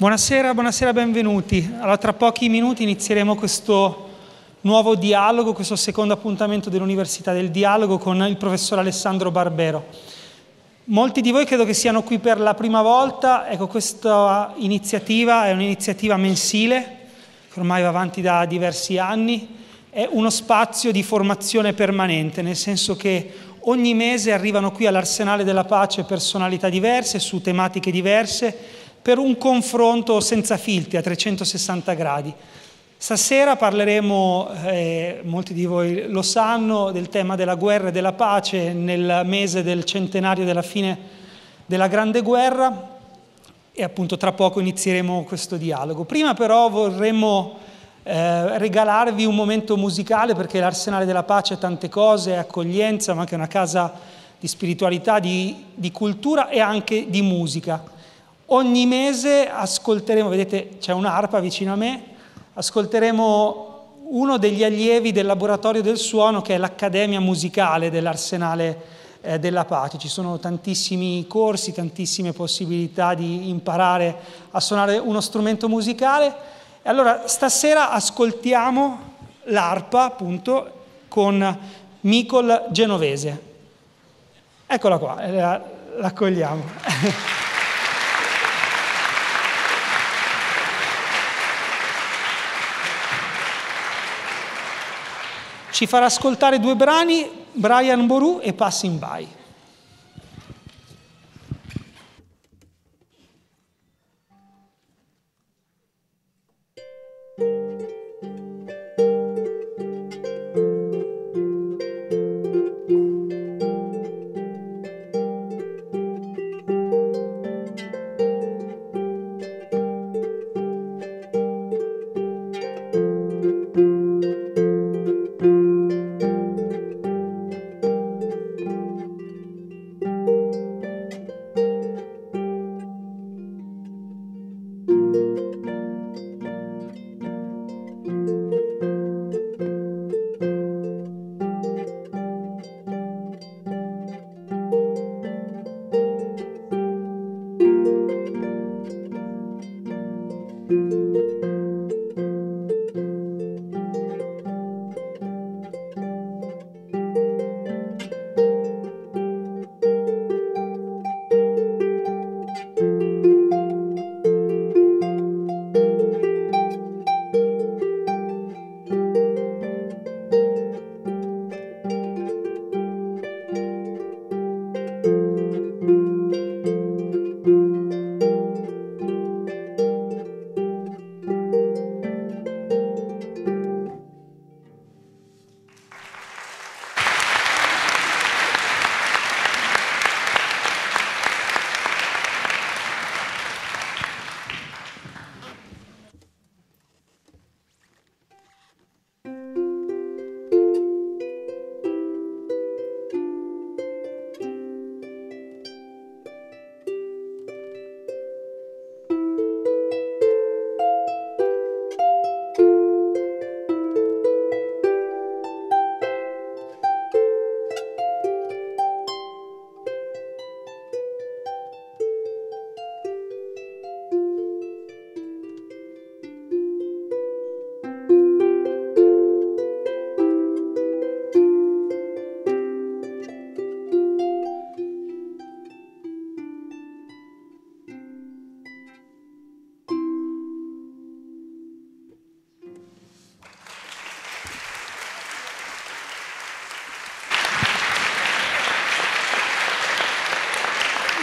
Buonasera, buonasera, benvenuti. Allora, tra pochi minuti inizieremo questo nuovo dialogo, questo secondo appuntamento dell'Università del Dialogo con il professor Alessandro Barbero. Molti di voi credo che siano qui per la prima volta, ecco questa iniziativa è un'iniziativa mensile che ormai va avanti da diversi anni, è uno spazio di formazione permanente, nel senso che ogni mese arrivano qui all'Arsenale della Pace personalità diverse su tematiche diverse per un confronto senza filtri a 360 gradi. Stasera parleremo, eh, molti di voi lo sanno, del tema della guerra e della pace nel mese del centenario della fine della Grande Guerra e appunto tra poco inizieremo questo dialogo. Prima però vorremmo eh, regalarvi un momento musicale perché l'Arsenale della Pace è tante cose, è accoglienza ma anche una casa di spiritualità, di, di cultura e anche di musica. Ogni mese ascolteremo, vedete c'è un'arpa vicino a me, ascolteremo uno degli allievi del laboratorio del suono che è l'Accademia Musicale dell'Arsenale eh, della Pace. Ci sono tantissimi corsi, tantissime possibilità di imparare a suonare uno strumento musicale. E allora stasera ascoltiamo l'arpa appunto con Micol Genovese. Eccola qua, eh, l'accogliamo. ci farà ascoltare due brani, Brian Boru e Passing By.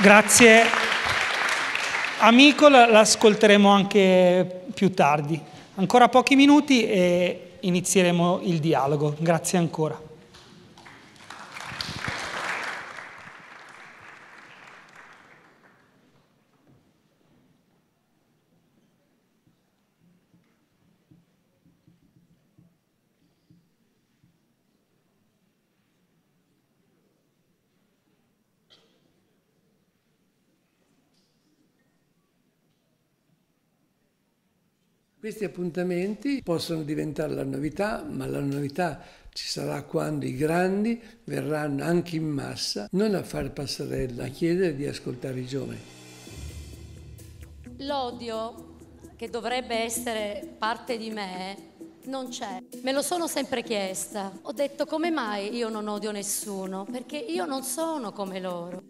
Grazie. Amico l'ascolteremo anche più tardi. Ancora pochi minuti e inizieremo il dialogo. Grazie ancora. questi appuntamenti possono diventare la novità, ma la novità ci sarà quando i grandi verranno anche in massa, non a far passerella, a chiedere di ascoltare i giovani. L'odio che dovrebbe essere parte di me non c'è. Me lo sono sempre chiesta. Ho detto come mai io non odio nessuno? Perché io non sono come loro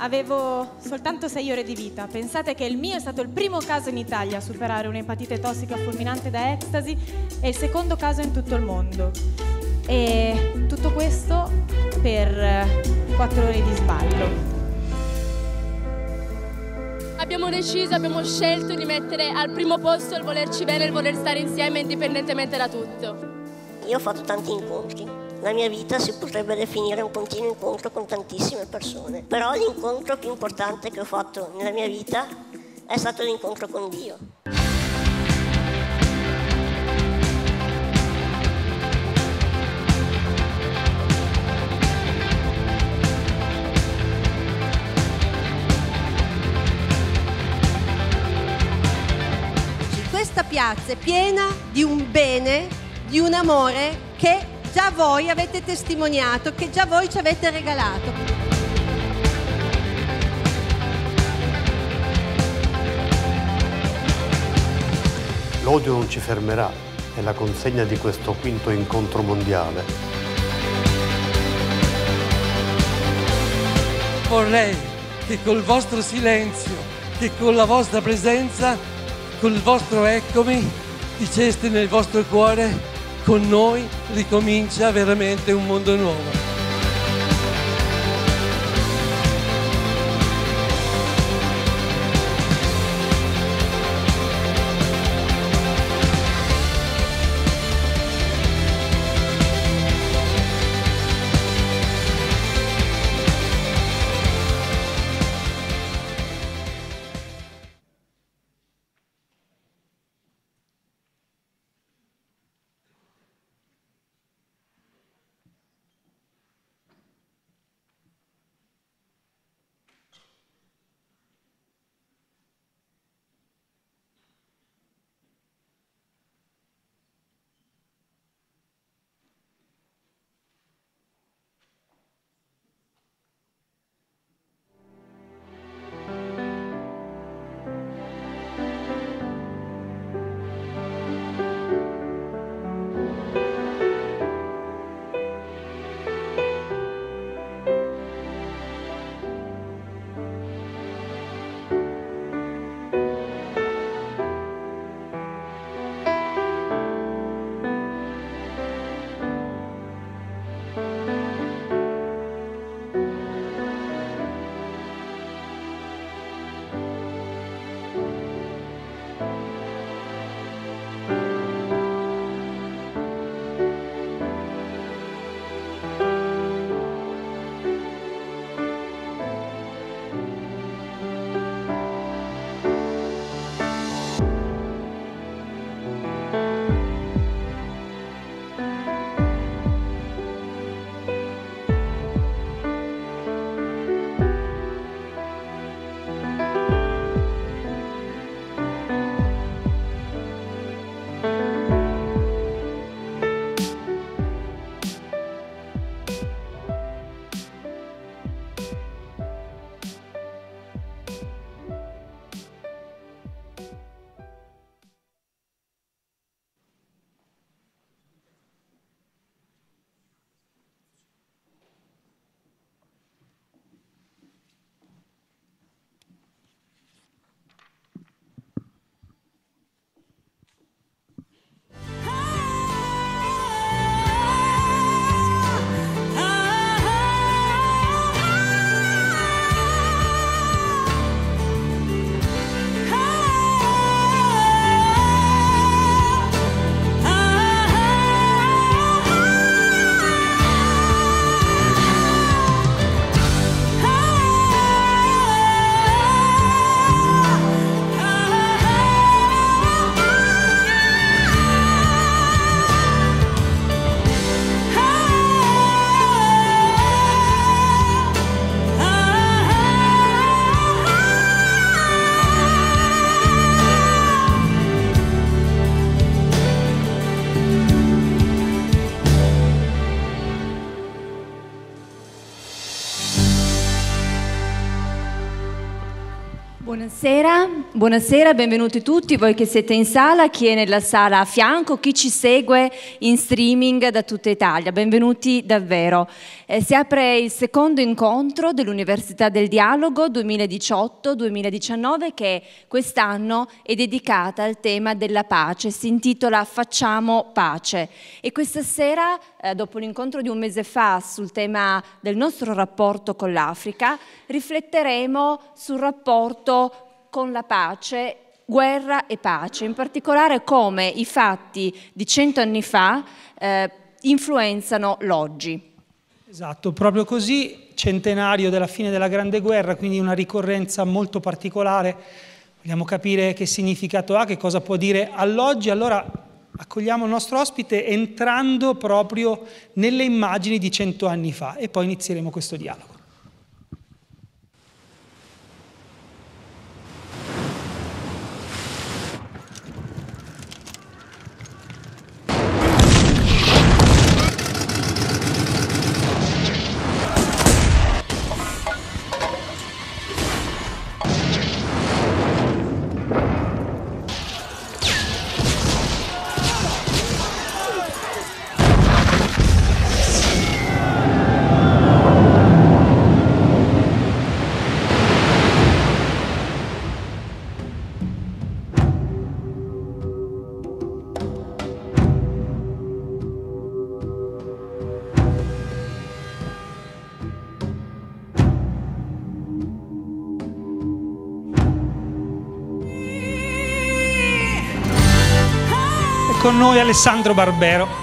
avevo soltanto sei ore di vita. Pensate che il mio è stato il primo caso in Italia a superare un'epatite tossica fulminante da ecstasy e il secondo caso in tutto il mondo. E tutto questo per eh, quattro ore di sballo. Abbiamo deciso, abbiamo scelto di mettere al primo posto il volerci bene, il voler stare insieme indipendentemente da tutto. Io ho fatto tanti incontri la mia vita si potrebbe definire un continuo incontro con tantissime persone. Però l'incontro più importante che ho fatto nella mia vita è stato l'incontro con Dio. Questa piazza è piena di un bene, di un amore che già voi avete testimoniato, che già voi ci avete regalato. L'odio non ci fermerà, è la consegna di questo quinto incontro mondiale. Vorrei che col vostro silenzio, che con la vostra presenza, col vostro eccomi, diceste nel vostro cuore con noi ricomincia veramente un mondo nuovo. Sí. Buonasera, benvenuti tutti, voi che siete in sala, chi è nella sala a fianco, chi ci segue in streaming da tutta Italia, benvenuti davvero. Eh, si apre il secondo incontro dell'Università del Dialogo 2018-2019 che quest'anno è dedicata al tema della pace, si intitola Facciamo pace e questa sera, eh, dopo l'incontro di un mese fa sul tema del nostro rapporto con l'Africa, rifletteremo sul rapporto con la pace, guerra e pace, in particolare come i fatti di cento anni fa eh, influenzano l'oggi. Esatto, proprio così, centenario della fine della Grande Guerra, quindi una ricorrenza molto particolare. Vogliamo capire che significato ha, che cosa può dire all'oggi. Allora accogliamo il nostro ospite entrando proprio nelle immagini di cento anni fa e poi inizieremo questo dialogo. noi Alessandro Barbero.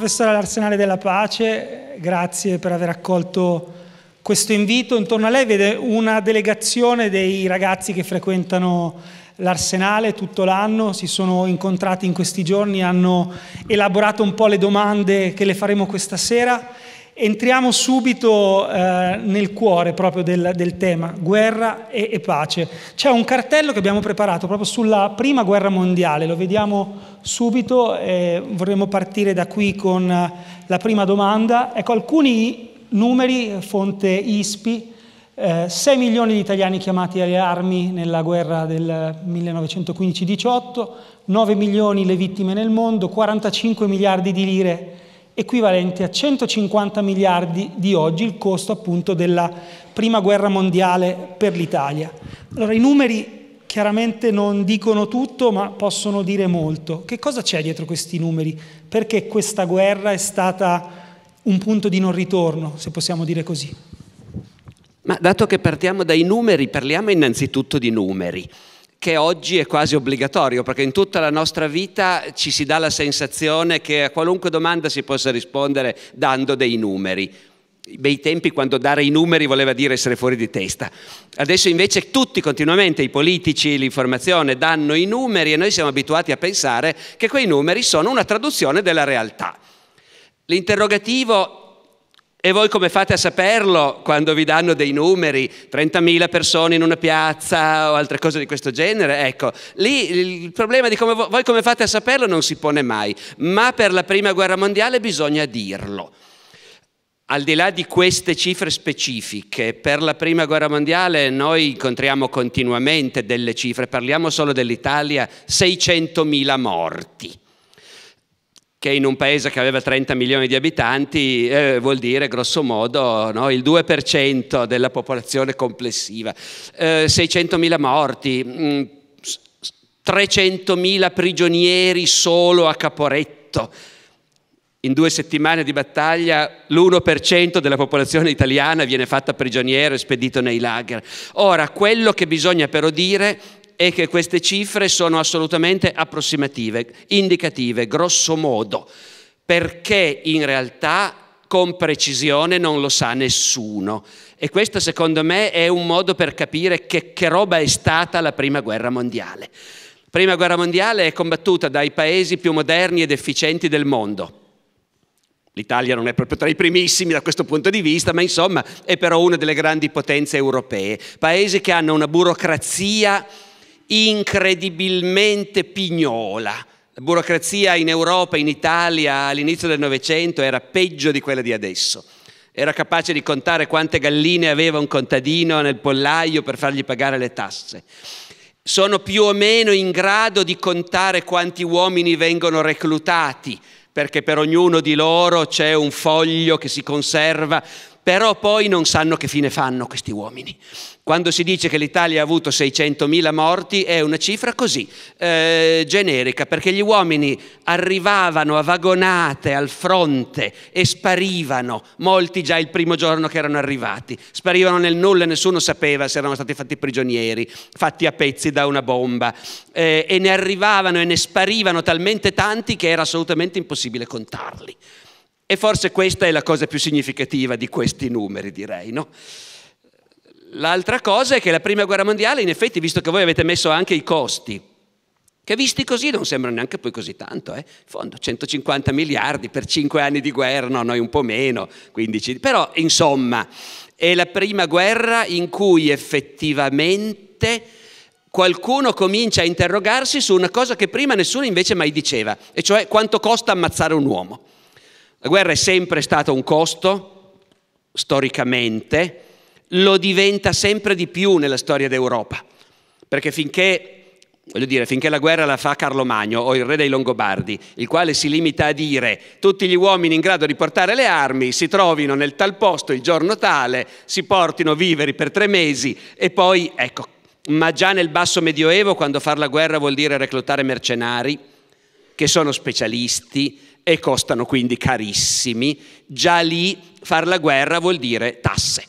professore all'Arsenale della Pace, grazie per aver accolto questo invito. Intorno a lei vede una delegazione dei ragazzi che frequentano l'Arsenale tutto l'anno, si sono incontrati in questi giorni, hanno elaborato un po' le domande che le faremo questa sera. Entriamo subito eh, nel cuore proprio del, del tema, guerra e, e, pace. C'è un cartello che abbiamo preparato proprio sulla prima guerra mondiale, lo vediamo subito, eh, vorremmo partire da qui con la prima domanda. Ecco, alcuni numeri, fonte ISPI, eh, 6 milioni di italiani chiamati alle armi nella guerra del 1915-18, 9 milioni le vittime nel mondo, 45 miliardi di lire equivalente a 150 miliardi di oggi, il costo appunto della prima guerra mondiale per l'Italia. Allora i numeri chiaramente non dicono tutto, ma possono dire molto. Che cosa c'è dietro questi numeri? Perché questa guerra è stata un punto di non ritorno, se possiamo dire così? Ma dato che partiamo dai numeri, parliamo innanzitutto di numeri che oggi è quasi obbligatorio, perché in tutta la nostra vita ci si dà la sensazione che a qualunque domanda si possa rispondere dando dei numeri. Bei tempi quando dare i numeri voleva dire essere fuori di testa. Adesso invece tutti continuamente, i politici, l'informazione, danno i numeri e noi siamo abituati a pensare che quei numeri sono una traduzione della realtà. L'interrogativo e voi come fate a saperlo quando vi danno dei numeri, 30.000 persone in una piazza o altre cose di questo genere? Ecco, lì il problema di come voi come fate a saperlo non si pone mai, ma per la Prima Guerra Mondiale bisogna dirlo. Al di là di queste cifre specifiche, per la Prima Guerra Mondiale noi incontriamo continuamente delle cifre, parliamo solo dell'Italia, 600.000 morti che in un paese che aveva 30 milioni di abitanti eh, vuol dire grosso modo no, il 2% della popolazione complessiva, eh, 600.000 morti, mh, mm, 300.000 prigionieri solo a Caporetto. In due settimane di battaglia l'1% della popolazione italiana viene fatta prigioniero e spedito nei lager. Ora, quello che bisogna però dire è che queste cifre sono assolutamente approssimative, indicative, grosso modo, perché in realtà con precisione non lo sa nessuno. E questo secondo me è un modo per capire che, che roba è stata la Prima Guerra Mondiale. La Prima Guerra Mondiale è combattuta dai paesi più moderni ed efficienti del mondo. L'Italia non è proprio tra i primissimi da questo punto di vista, ma insomma è però una delle grandi potenze europee. Paesi che hanno una burocrazia incredibilmente pignola. La burocrazia in Europa, in Italia, all'inizio del Novecento era peggio di quella di adesso. Era capace di contare quante galline aveva un contadino nel pollaio per fargli pagare le tasse. Sono più o meno in grado di contare quanti uomini vengono reclutati, perché per ognuno di loro c'è un foglio che si conserva, però poi non sanno che fine fanno questi uomini. Quando si dice che l'Italia ha avuto 600.000 morti è una cifra così, eh, generica, perché gli uomini arrivavano a vagonate al fronte e sparivano, molti già il primo giorno che erano arrivati, sparivano nel nulla, nessuno sapeva se erano stati fatti prigionieri, fatti a pezzi da una bomba, eh, e ne arrivavano e ne sparivano talmente tanti che era assolutamente impossibile contarli. E forse questa è la cosa più significativa di questi numeri, direi, no? L'altra cosa è che la prima guerra mondiale, in effetti, visto che voi avete messo anche i costi, che visti così non sembrano neanche poi così tanto, eh? in fondo 150 miliardi per 5 anni di guerra, no, noi un po' meno, 15, però insomma è la prima guerra in cui effettivamente qualcuno comincia a interrogarsi su una cosa che prima nessuno invece mai diceva, e cioè quanto costa ammazzare un uomo. La guerra è sempre stata un costo, storicamente, lo diventa sempre di più nella storia d'Europa, perché finché, dire, finché la guerra la fa Carlo Magno o il re dei Longobardi, il quale si limita a dire tutti gli uomini in grado di portare le armi si trovino nel tal posto il giorno tale, si portino viveri per tre mesi e poi, ecco, ma già nel basso medioevo quando far la guerra vuol dire reclutare mercenari che sono specialisti e costano quindi carissimi, già lì far la guerra vuol dire tasse.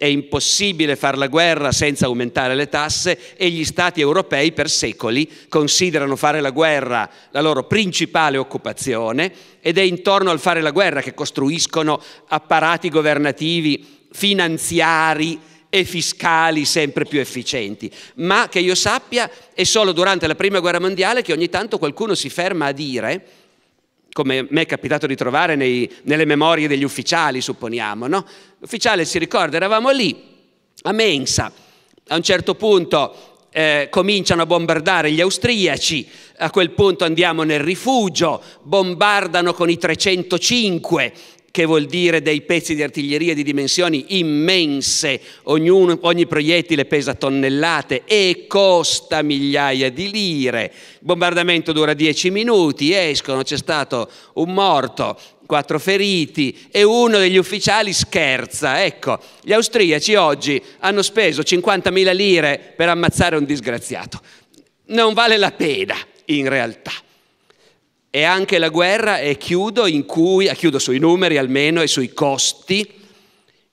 È impossibile fare la guerra senza aumentare le tasse e gli Stati europei per secoli considerano fare la guerra la loro principale occupazione ed è intorno al fare la guerra che costruiscono apparati governativi, finanziari e fiscali sempre più efficienti. Ma che io sappia è solo durante la Prima Guerra Mondiale che ogni tanto qualcuno si ferma a dire come mi è capitato di trovare nei, nelle memorie degli ufficiali, supponiamo. No? L'ufficiale si ricorda, eravamo lì, a Mensa, a un certo punto eh, cominciano a bombardare gli austriaci, a quel punto andiamo nel rifugio, bombardano con i 305 che vuol dire dei pezzi di artiglieria di dimensioni immense, Ognuno, ogni proiettile pesa tonnellate e costa migliaia di lire. Il bombardamento dura dieci minuti, escono, c'è stato un morto, quattro feriti e uno degli ufficiali scherza. Ecco, gli austriaci oggi hanno speso 50.000 lire per ammazzare un disgraziato. Non vale la pena in realtà. E anche la guerra, e chiudo, in cui, ah, chiudo sui numeri almeno e sui costi,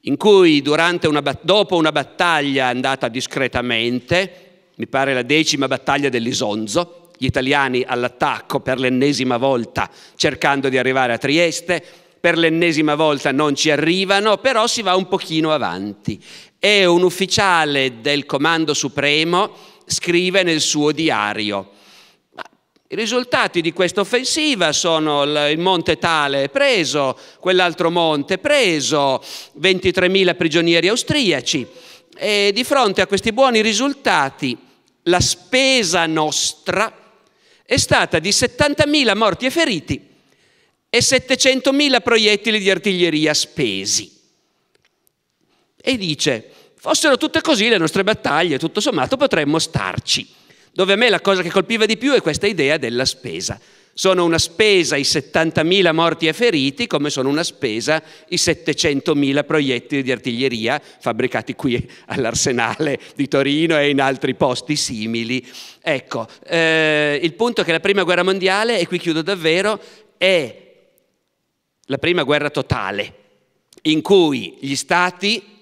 in cui una, dopo una battaglia andata discretamente, mi pare la decima battaglia dell'Isonzo, gli italiani all'attacco per l'ennesima volta cercando di arrivare a Trieste, per l'ennesima volta non ci arrivano, però si va un pochino avanti. E un ufficiale del Comando Supremo scrive nel suo diario, i risultati di questa offensiva sono il monte Tale preso, quell'altro monte preso, 23.000 prigionieri austriaci. E di fronte a questi buoni risultati, la spesa nostra è stata di 70.000 morti e feriti e 700.000 proiettili di artiglieria spesi. E dice, fossero tutte così le nostre battaglie, tutto sommato potremmo starci dove a me la cosa che colpiva di più è questa idea della spesa. Sono una spesa i 70.000 morti e feriti, come sono una spesa i 700.000 proiettili di artiglieria fabbricati qui all'Arsenale di Torino e in altri posti simili. Ecco, eh, il punto è che la Prima Guerra Mondiale, e qui chiudo davvero, è la Prima Guerra Totale, in cui gli stati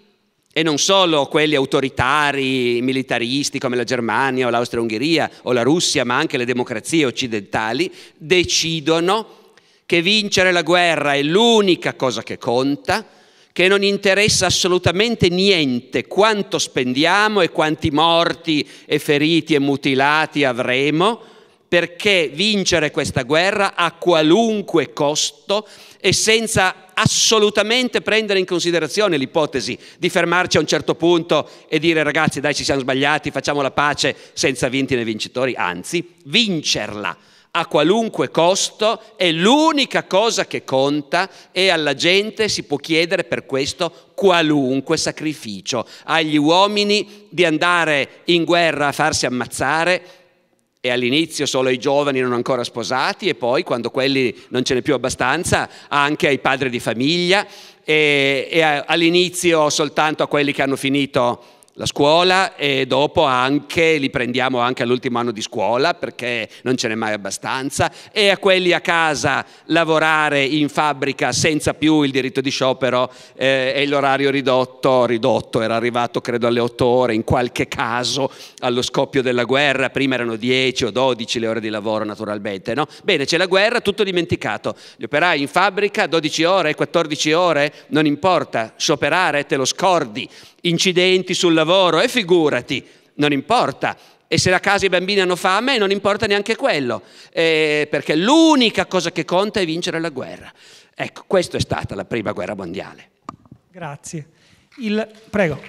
e non solo quelli autoritari, militaristi come la Germania o l'Austria-Ungheria o la Russia, ma anche le democrazie occidentali, decidono che vincere la guerra è l'unica cosa che conta, che non interessa assolutamente niente quanto spendiamo e quanti morti e feriti e mutilati avremo, perché vincere questa guerra a qualunque costo e senza assolutamente prendere in considerazione l'ipotesi di fermarci a un certo punto e dire ragazzi dai ci siamo sbagliati, facciamo la pace senza vinti né vincitori, anzi vincerla a qualunque costo è l'unica cosa che conta e alla gente si può chiedere per questo qualunque sacrificio, agli uomini di andare in guerra a farsi ammazzare e all'inizio solo ai giovani non ancora sposati e poi quando quelli non ce n'è più abbastanza anche ai padri di famiglia e, e all'inizio soltanto a quelli che hanno finito la scuola e dopo anche li prendiamo anche all'ultimo anno di scuola perché non ce n'è mai abbastanza e a quelli a casa lavorare in fabbrica senza più il diritto di sciopero eh, e l'orario ridotto, ridotto era arrivato credo alle 8 ore in qualche caso allo scoppio della guerra, prima erano 10 o 12 le ore di lavoro naturalmente, no? Bene, c'è la guerra, tutto dimenticato. Gli operai in fabbrica 12 ore, 14 ore, non importa, scioperare te lo scordi incidenti sul lavoro, e figurati, non importa. E se la casa e i bambini hanno fame, non importa neanche quello, eh, perché l'unica cosa che conta è vincere la guerra. Ecco, questa è stata la prima guerra mondiale. Grazie. Il... Prego.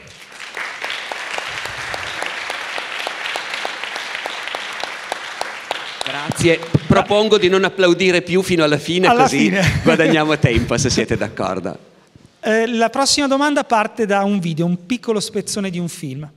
Grazie. Propongo di non applaudire più fino alla fine, alla così fine. guadagniamo tempo, se siete d'accordo. Eh, la prossima domanda parte da un video, un piccolo spezzone di un film.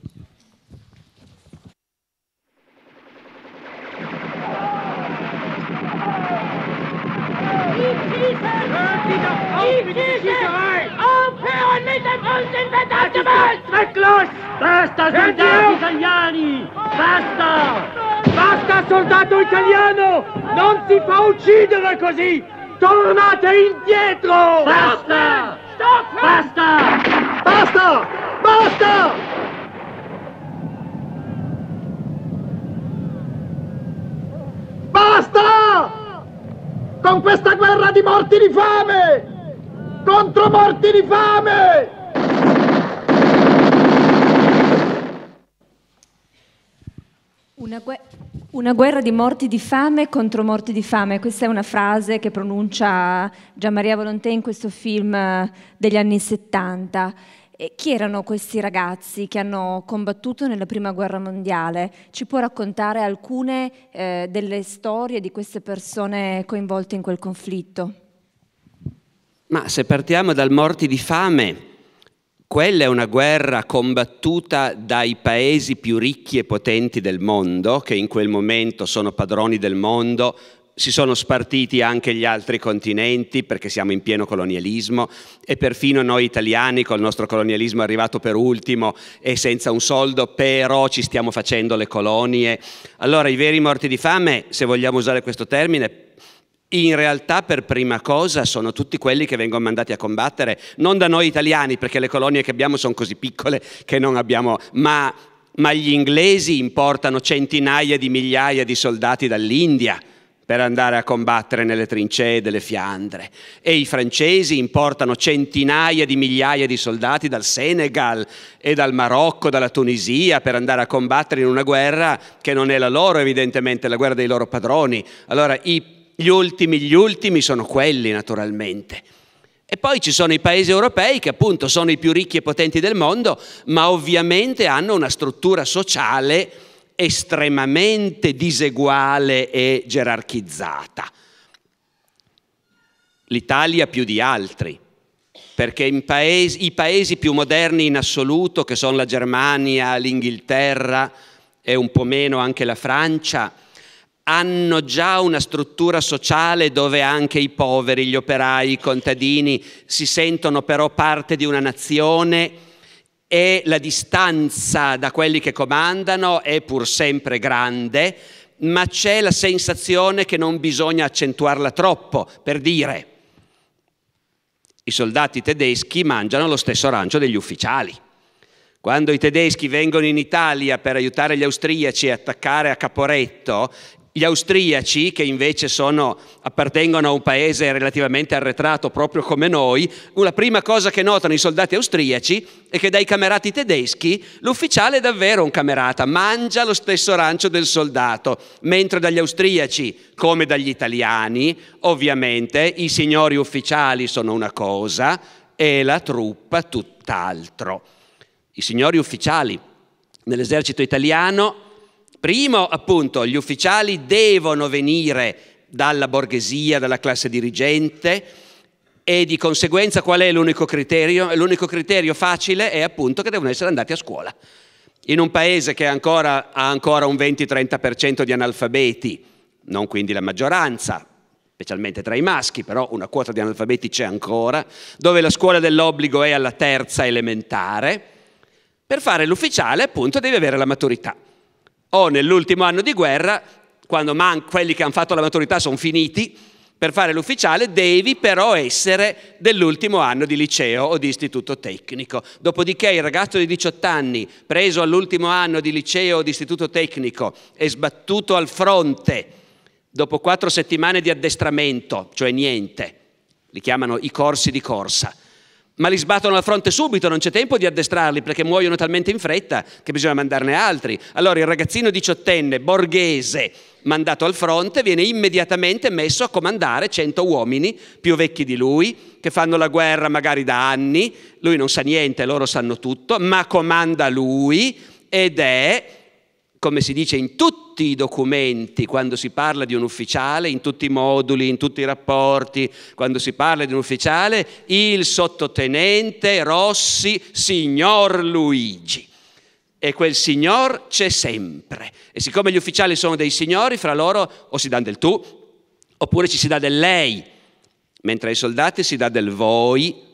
Basta soldato italiani! Basta! Basta soldato italiano! Non si fa uccidere così! Tornate indietro! Basta! Stop! Basta! Basta! Basta! Basta! Con questa guerra di morti di fame! Contro morti di fame! Una guerra... Una guerra di morti di fame contro morti di fame, questa è una frase che pronuncia Gian Maria Volontè in questo film eh, degli anni 70. E chi erano questi ragazzi che hanno combattuto nella Prima Guerra Mondiale? Ci può raccontare alcune eh, delle storie di queste persone coinvolte in quel conflitto? Ma se partiamo dal morti di fame, quella è una guerra combattuta dai paesi più ricchi e potenti del mondo, che in quel momento sono padroni del mondo, si sono spartiti anche gli altri continenti perché siamo in pieno colonialismo e perfino noi italiani col nostro colonialismo arrivato per ultimo e senza un soldo però ci stiamo facendo le colonie. Allora i veri morti di fame, se vogliamo usare questo termine, in realtà per prima cosa sono tutti quelli che vengono mandati a combattere, non da noi italiani perché le colonie che abbiamo sono così piccole che non abbiamo, ma, ma gli inglesi importano centinaia di migliaia di soldati dall'India per andare a combattere nelle trincee delle Fiandre e i francesi importano centinaia di migliaia di soldati dal Senegal e dal Marocco, dalla Tunisia per andare a combattere in una guerra che non è la loro evidentemente, è la guerra dei loro padroni. Allora i gli ultimi, gli ultimi sono quelli naturalmente. E poi ci sono i paesi europei che appunto sono i più ricchi e potenti del mondo, ma ovviamente hanno una struttura sociale estremamente diseguale e gerarchizzata. L'Italia più di altri, perché paesi, i paesi più moderni in assoluto, che sono la Germania, l'Inghilterra e un po' meno anche la Francia, hanno già una struttura sociale dove anche i poveri, gli operai, i contadini si sentono però parte di una nazione e la distanza da quelli che comandano è pur sempre grande, ma c'è la sensazione che non bisogna accentuarla troppo, per dire i soldati tedeschi mangiano lo stesso arancio degli ufficiali. Quando i tedeschi vengono in Italia per aiutare gli austriaci a attaccare a Caporetto, gli austriaci, che invece sono, appartengono a un paese relativamente arretrato proprio come noi, la prima cosa che notano i soldati austriaci è che dai camerati tedeschi l'ufficiale è davvero un camerata, mangia lo stesso arancio del soldato, mentre dagli austriaci, come dagli italiani, ovviamente i signori ufficiali sono una cosa e la truppa tutt'altro. I signori ufficiali nell'esercito italiano Primo, appunto, gli ufficiali devono venire dalla borghesia, dalla classe dirigente e di conseguenza qual è l'unico criterio? L'unico criterio facile è appunto che devono essere andati a scuola. In un paese che ancora, ha ancora un 20-30% di analfabeti, non quindi la maggioranza, specialmente tra i maschi, però una quota di analfabeti c'è ancora, dove la scuola dell'obbligo è alla terza elementare, per fare l'ufficiale appunto devi avere la maturità o nell'ultimo anno di guerra, quando man- quelli che hanno fatto la maturità sono finiti, per fare l'ufficiale devi però essere dell'ultimo anno di liceo o di istituto tecnico. Dopodiché il ragazzo di 18 anni, preso all'ultimo anno di liceo o di istituto tecnico e sbattuto al fronte dopo quattro settimane di addestramento, cioè niente, li chiamano i corsi di corsa, ma li sbattono al fronte subito, non c'è tempo di addestrarli perché muoiono talmente in fretta che bisogna mandarne altri. Allora il ragazzino diciottenne, borghese, mandato al fronte, viene immediatamente messo a comandare 100 uomini più vecchi di lui, che fanno la guerra magari da anni, lui non sa niente, loro sanno tutto, ma comanda lui ed è, come si dice in tutti tutti i documenti, quando si parla di un ufficiale, in tutti i moduli, in tutti i rapporti, quando si parla di un ufficiale, il sottotenente Rossi, signor Luigi. E quel signor c'è sempre. E siccome gli ufficiali sono dei signori, fra loro o si dà del tu, oppure ci si dà del lei, mentre ai soldati si dà del voi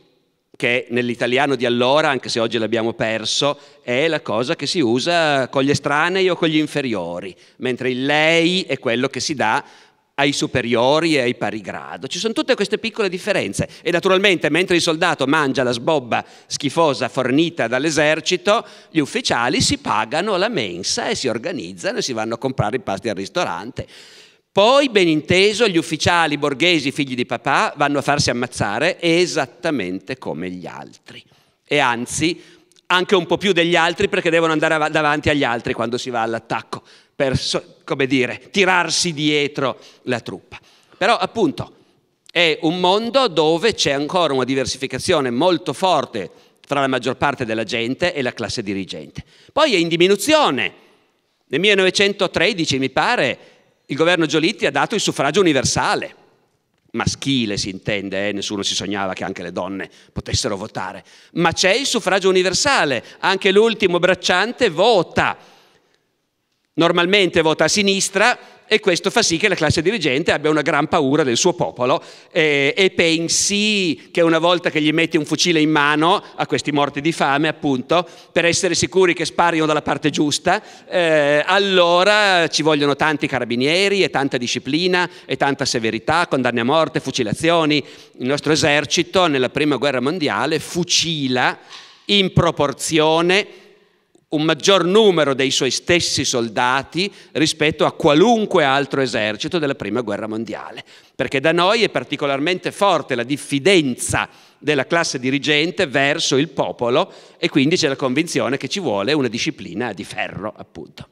che nell'italiano di allora, anche se oggi l'abbiamo perso, è la cosa che si usa con gli estranei o con gli inferiori, mentre il lei è quello che si dà ai superiori e ai pari grado. Ci sono tutte queste piccole differenze e naturalmente mentre il soldato mangia la sbobba schifosa fornita dall'esercito, gli ufficiali si pagano la mensa e si organizzano e si vanno a comprare i pasti al ristorante. Poi, ben inteso, gli ufficiali borghesi, figli di papà, vanno a farsi ammazzare esattamente come gli altri. E anzi, anche un po' più degli altri perché devono andare davanti agli altri quando si va all'attacco, per, come dire, tirarsi dietro la truppa. Però, appunto, è un mondo dove c'è ancora una diversificazione molto forte tra la maggior parte della gente e la classe dirigente. Poi è in diminuzione. Nel 1913, mi pare, il governo Giolitti ha dato il suffragio universale, maschile si intende, eh? nessuno si sognava che anche le donne potessero votare, ma c'è il suffragio universale, anche l'ultimo bracciante vota, normalmente vota a sinistra, e questo fa sì che la classe dirigente abbia una gran paura del suo popolo eh, e pensi che una volta che gli metti un fucile in mano a questi morti di fame, appunto, per essere sicuri che sparino dalla parte giusta, eh, allora ci vogliono tanti carabinieri e tanta disciplina e tanta severità, condanne a morte, fucilazioni. Il nostro esercito nella Prima Guerra Mondiale fucila in proporzione un maggior numero dei suoi stessi soldati rispetto a qualunque altro esercito della Prima Guerra Mondiale, perché da noi è particolarmente forte la diffidenza della classe dirigente verso il popolo e quindi c'è la convinzione che ci vuole una disciplina di ferro, appunto.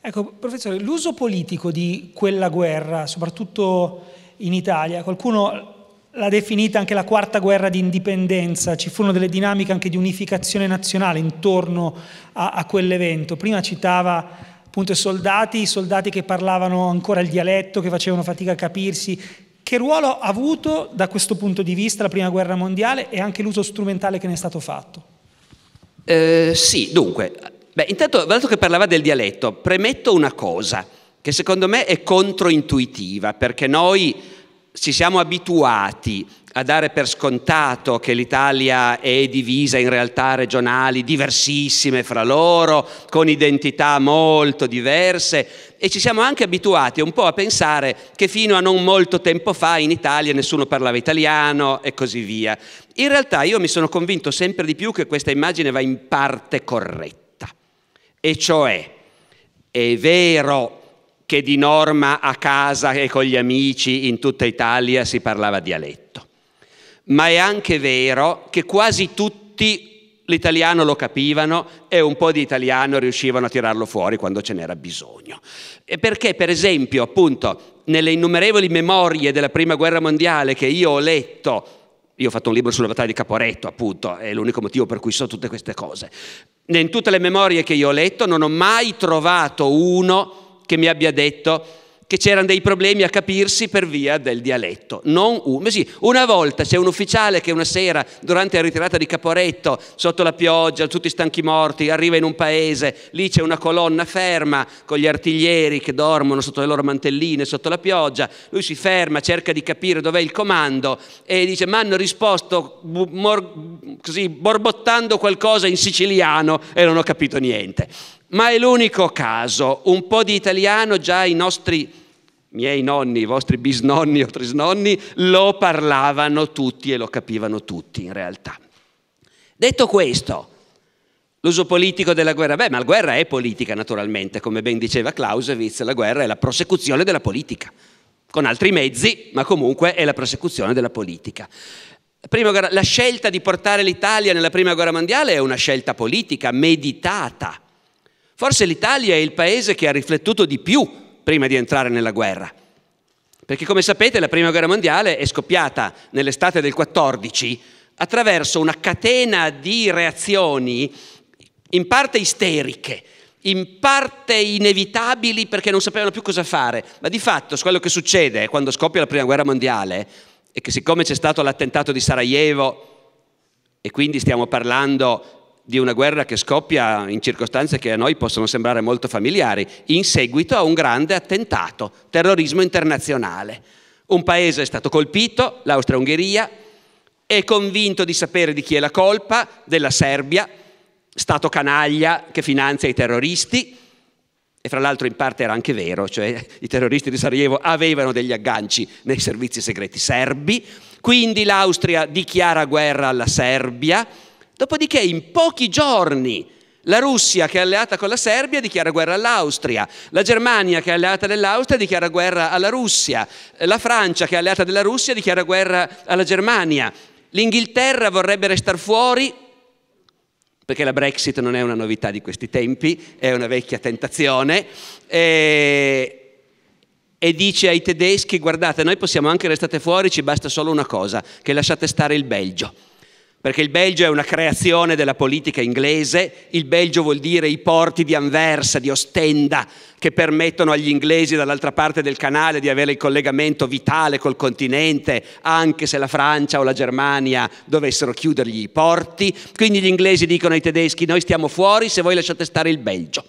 Ecco, professore, l'uso politico di quella guerra, soprattutto in Italia, qualcuno l'ha definita anche la quarta guerra di indipendenza, ci furono delle dinamiche anche di unificazione nazionale intorno a, a quell'evento. Prima citava appunto i soldati, i soldati che parlavano ancora il dialetto, che facevano fatica a capirsi. Che ruolo ha avuto da questo punto di vista la Prima Guerra Mondiale e anche l'uso strumentale che ne è stato fatto? Eh, sì, dunque, beh, intanto, dato che parlava del dialetto, premetto una cosa che secondo me è controintuitiva, perché noi ci siamo abituati a dare per scontato che l'Italia è divisa in realtà regionali diversissime fra loro, con identità molto diverse e ci siamo anche abituati un po' a pensare che fino a non molto tempo fa in Italia nessuno parlava italiano e così via. In realtà io mi sono convinto sempre di più che questa immagine va in parte corretta, e cioè è vero che di norma a casa e con gli amici in tutta Italia si parlava dialetto. Ma è anche vero che quasi tutti l'italiano lo capivano e un po' di italiano riuscivano a tirarlo fuori quando ce n'era bisogno. E perché, per esempio, appunto, nelle innumerevoli memorie della Prima Guerra Mondiale che io ho letto, io ho fatto un libro sulla battaglia di Caporetto, appunto, è l'unico motivo per cui so tutte queste cose. In tutte le memorie che io ho letto non ho mai trovato uno che mi abbia detto che c'erano dei problemi a capirsi per via del dialetto. Non un, sì, una volta c'è un ufficiale che una sera, durante la ritirata di Caporetto, sotto la pioggia, tutti stanchi morti, arriva in un paese, lì c'è una colonna ferma con gli artiglieri che dormono sotto le loro mantelline, sotto la pioggia, lui si ferma, cerca di capire dov'è il comando e dice ma hanno risposto mor, così borbottando qualcosa in siciliano e non ho capito niente ma è l'unico caso. Un po' di italiano già i nostri miei nonni, i vostri bisnonni o trisnonni lo parlavano tutti e lo capivano tutti in realtà. Detto questo, l'uso politico della guerra, beh, ma la guerra è politica naturalmente, come ben diceva Clausewitz, la guerra è la prosecuzione della politica, con altri mezzi, ma comunque è la prosecuzione della politica. la scelta di portare l'Italia nella Prima Guerra Mondiale è una scelta politica, meditata Forse l'Italia è il paese che ha riflettuto di più prima di entrare nella guerra. Perché come sapete la Prima Guerra Mondiale è scoppiata nell'estate del 14 attraverso una catena di reazioni in parte isteriche, in parte inevitabili perché non sapevano più cosa fare, ma di fatto quello che succede quando scoppia la Prima Guerra Mondiale è che siccome c'è stato l'attentato di Sarajevo e quindi stiamo parlando di una guerra che scoppia in circostanze che a noi possono sembrare molto familiari, in seguito a un grande attentato, terrorismo internazionale. Un paese è stato colpito, l'Austria-Ungheria, è convinto di sapere di chi è la colpa, della Serbia, Stato canaglia che finanzia i terroristi, e fra l'altro in parte era anche vero, cioè i terroristi di Sarajevo avevano degli agganci nei servizi segreti serbi, quindi l'Austria dichiara guerra alla Serbia, Dopodiché in pochi giorni la Russia, che è alleata con la Serbia, dichiara guerra all'Austria. La Germania, che è alleata dell'Austria, dichiara guerra alla Russia. La Francia, che è alleata della Russia, dichiara guerra alla Germania. L'Inghilterra vorrebbe restare fuori, perché la Brexit non è una novità di questi tempi, è una vecchia tentazione, e, e dice ai tedeschi, guardate, noi possiamo anche restare fuori, ci basta solo una cosa, che lasciate stare il Belgio perché il Belgio è una creazione della politica inglese, il Belgio vuol dire i porti di Anversa, di Ostenda, che permettono agli inglesi dall'altra parte del canale di avere il collegamento vitale col continente, anche se la Francia o la Germania dovessero chiudergli i porti. Quindi gli inglesi dicono ai tedeschi noi stiamo fuori se voi lasciate stare il Belgio.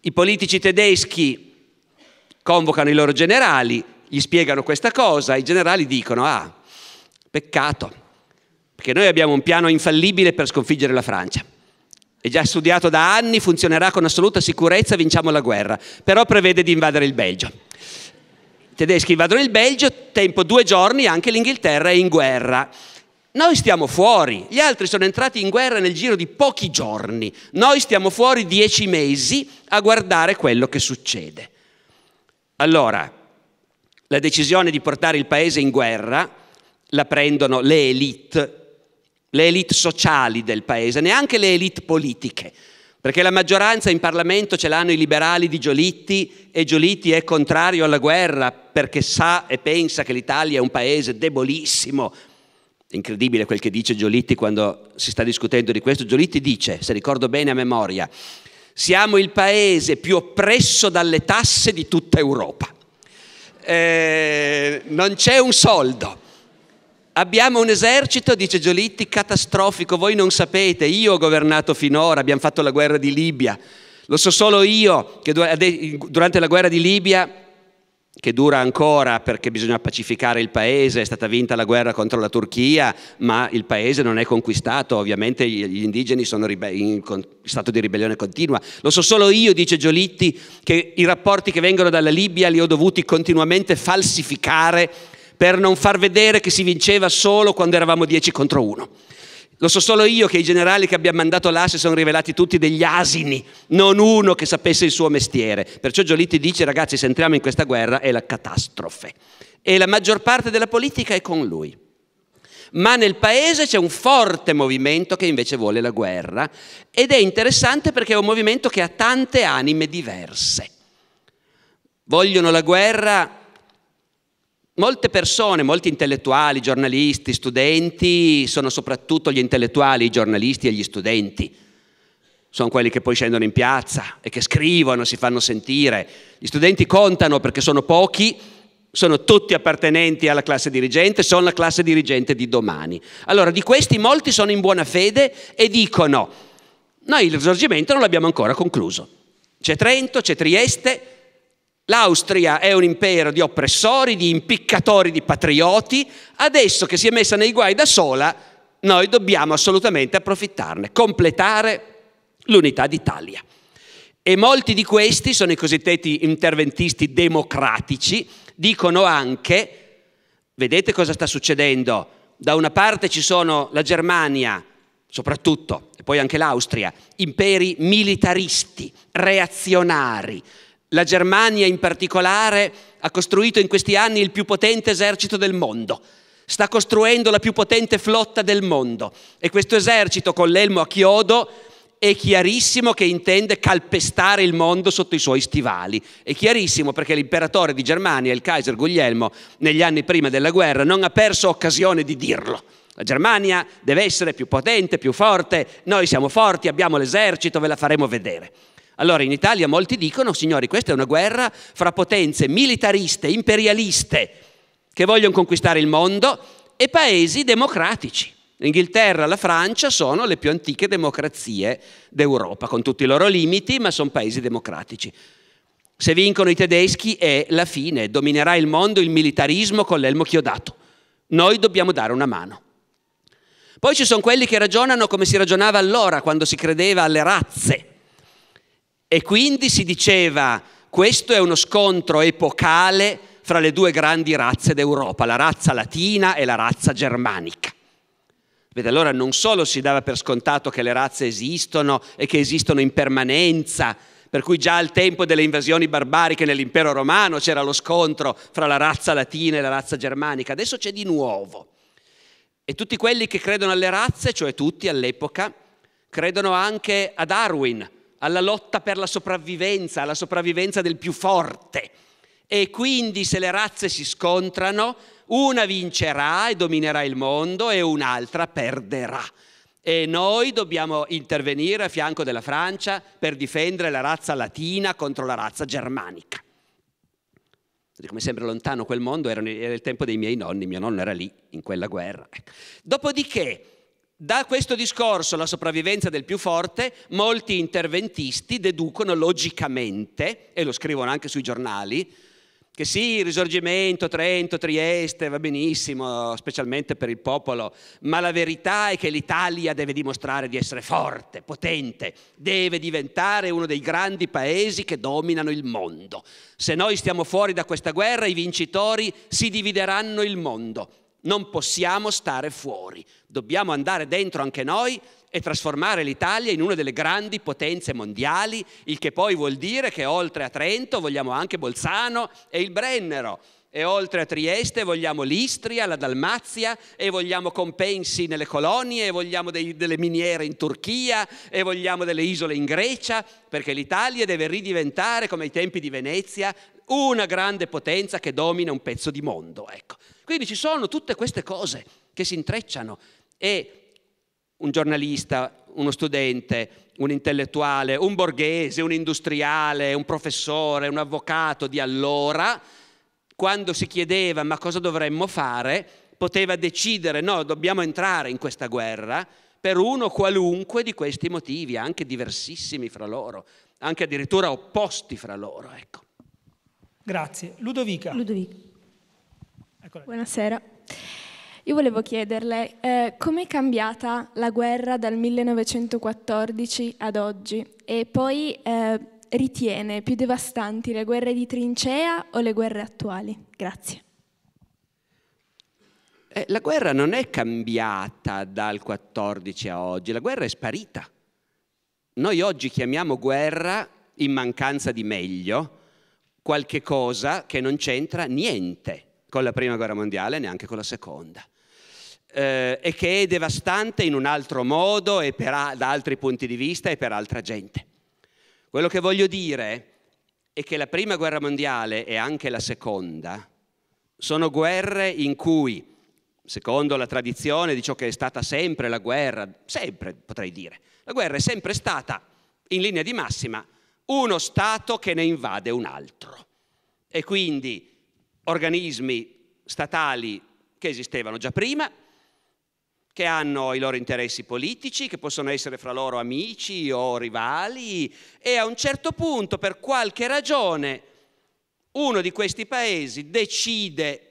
I politici tedeschi convocano i loro generali, gli spiegano questa cosa, i generali dicono ah, peccato perché noi abbiamo un piano infallibile per sconfiggere la Francia. È già studiato da anni, funzionerà con assoluta sicurezza, vinciamo la guerra. Però prevede di invadere il Belgio. I tedeschi invadono il Belgio, tempo due giorni anche l'Inghilterra è in guerra. Noi stiamo fuori, gli altri sono entrati in guerra nel giro di pochi giorni, noi stiamo fuori dieci mesi a guardare quello che succede. Allora, la decisione di portare il paese in guerra la prendono le elite le elite sociali del paese, neanche le elite politiche, perché la maggioranza in Parlamento ce l'hanno i liberali di Giolitti e Giolitti è contrario alla guerra perché sa e pensa che l'Italia è un paese debolissimo. Incredibile quel che dice Giolitti quando si sta discutendo di questo. Giolitti dice, se ricordo bene a memoria, siamo il paese più oppresso dalle tasse di tutta Europa. Eh, non c'è un soldo Abbiamo un esercito, dice Giolitti, catastrofico, voi non sapete, io ho governato finora, abbiamo fatto la guerra di Libia, lo so solo io che durante la guerra di Libia, che dura ancora perché bisogna pacificare il paese, è stata vinta la guerra contro la Turchia, ma il paese non è conquistato, ovviamente gli indigeni sono in stato di ribellione continua. Lo so solo io, dice Giolitti, che i rapporti che vengono dalla Libia li ho dovuti continuamente falsificare per non far vedere che si vinceva solo quando eravamo 10 contro 1. Lo so solo io che i generali che abbiamo mandato là si sono rivelati tutti degli asini, non uno che sapesse il suo mestiere. Perciò Giolitti dice ragazzi se entriamo in questa guerra è la catastrofe. E la maggior parte della politica è con lui. Ma nel paese c'è un forte movimento che invece vuole la guerra ed è interessante perché è un movimento che ha tante anime diverse. Vogliono la guerra Molte persone, molti intellettuali, giornalisti, studenti, sono soprattutto gli intellettuali, i giornalisti e gli studenti. Sono quelli che poi scendono in piazza e che scrivono, si fanno sentire. Gli studenti contano perché sono pochi, sono tutti appartenenti alla classe dirigente, sono la classe dirigente di domani. Allora, di questi molti sono in buona fede e dicono, noi il risorgimento non l'abbiamo ancora concluso. C'è Trento, c'è Trieste, L'Austria è un impero di oppressori, di impiccatori, di patrioti. Adesso che si è messa nei guai da sola, noi dobbiamo assolutamente approfittarne, completare l'unità d'Italia. E molti di questi sono i cosiddetti interventisti democratici, dicono anche, vedete cosa sta succedendo, da una parte ci sono la Germania, soprattutto, e poi anche l'Austria, imperi militaristi, reazionari, la Germania in particolare ha costruito in questi anni il più potente esercito del mondo, sta costruendo la più potente flotta del mondo e questo esercito con l'elmo a chiodo è chiarissimo che intende calpestare il mondo sotto i suoi stivali. È chiarissimo perché l'imperatore di Germania, il Kaiser Guglielmo, negli anni prima della guerra non ha perso occasione di dirlo. La Germania deve essere più potente, più forte, noi siamo forti, abbiamo l'esercito, ve la faremo vedere. Allora in Italia molti dicono, signori, questa è una guerra fra potenze militariste, imperialiste, che vogliono conquistare il mondo, e paesi democratici. L'Inghilterra e la Francia sono le più antiche democrazie d'Europa, con tutti i loro limiti, ma sono paesi democratici. Se vincono i tedeschi è la fine, dominerà il mondo il militarismo con l'elmo chiodato. Noi dobbiamo dare una mano. Poi ci sono quelli che ragionano come si ragionava allora, quando si credeva alle razze. E quindi si diceva, questo è uno scontro epocale fra le due grandi razze d'Europa, la razza latina e la razza germanica. Vede, allora non solo si dava per scontato che le razze esistono e che esistono in permanenza, per cui già al tempo delle invasioni barbariche nell'impero romano c'era lo scontro fra la razza latina e la razza germanica, adesso c'è di nuovo. E tutti quelli che credono alle razze, cioè tutti all'epoca, credono anche a Darwin, alla lotta per la sopravvivenza, alla sopravvivenza del più forte. E quindi se le razze si scontrano, una vincerà e dominerà il mondo e un'altra perderà. E noi dobbiamo intervenire a fianco della Francia per difendere la razza latina contro la razza germanica. Come sembra lontano quel mondo, era il tempo dei miei nonni, mio nonno era lì in quella guerra. Ecco. Dopodiché, da questo discorso, la sopravvivenza del più forte, molti interventisti deducono logicamente, e lo scrivono anche sui giornali, che sì, il risorgimento, Trento, Trieste, va benissimo, specialmente per il popolo, ma la verità è che l'Italia deve dimostrare di essere forte, potente, deve diventare uno dei grandi paesi che dominano il mondo. Se noi stiamo fuori da questa guerra, i vincitori si divideranno il mondo non possiamo stare fuori, dobbiamo andare dentro anche noi e trasformare l'Italia in una delle grandi potenze mondiali, il che poi vuol dire che oltre a Trento vogliamo anche Bolzano e il Brennero. E oltre a Trieste vogliamo l'Istria, la Dalmazia e vogliamo compensi nelle colonie e vogliamo dei, delle miniere in Turchia e vogliamo delle isole in Grecia, perché l'Italia deve ridiventare, come ai tempi di Venezia, una grande potenza che domina un pezzo di mondo. Ecco. Quindi ci sono tutte queste cose che si intrecciano e un giornalista, uno studente, un intellettuale, un borghese, un industriale, un professore, un avvocato di allora, quando si chiedeva ma cosa dovremmo fare, poteva decidere no, dobbiamo entrare in questa guerra per uno qualunque di questi motivi, anche diversissimi fra loro, anche addirittura opposti fra loro. Ecco. Grazie. Ludovica. Ludovica. Buonasera. Io volevo chiederle eh, come è cambiata la guerra dal 1914 ad oggi e poi eh, ritiene più devastanti le guerre di trincea o le guerre attuali? Grazie. Eh, la guerra non è cambiata dal 14 a oggi, la guerra è sparita. Noi oggi chiamiamo guerra in mancanza di meglio qualche cosa che non c'entra niente con la prima guerra mondiale, neanche con la seconda. Eh, e che è devastante in un altro modo e per, da altri punti di vista e per altra gente. Quello che voglio dire è che la prima guerra mondiale e anche la seconda sono guerre in cui, secondo la tradizione di ciò che è stata sempre la guerra, sempre potrei dire, la guerra è sempre stata, in linea di massima, uno Stato che ne invade un altro. E quindi organismi statali che esistevano già prima, che hanno i loro interessi politici, che possono essere fra loro amici o rivali e a un certo punto per qualche ragione uno di questi paesi decide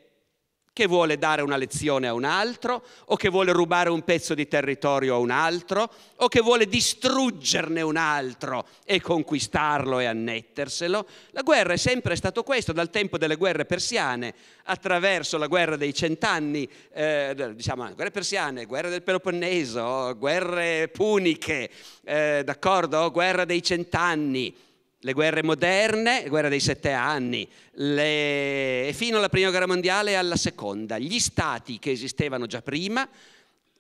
che vuole dare una lezione a un altro, o che vuole rubare un pezzo di territorio a un altro, o che vuole distruggerne un altro e conquistarlo e annetterselo. La guerra è sempre stato questo, dal tempo delle guerre persiane, attraverso la guerra dei cent'anni, eh, diciamo, guerre persiane, guerra del Peloponneso, guerre puniche, eh, d'accordo? Guerra dei cent'anni le guerre moderne, la guerra dei sette anni, le... fino alla prima guerra mondiale e alla seconda, gli stati che esistevano già prima,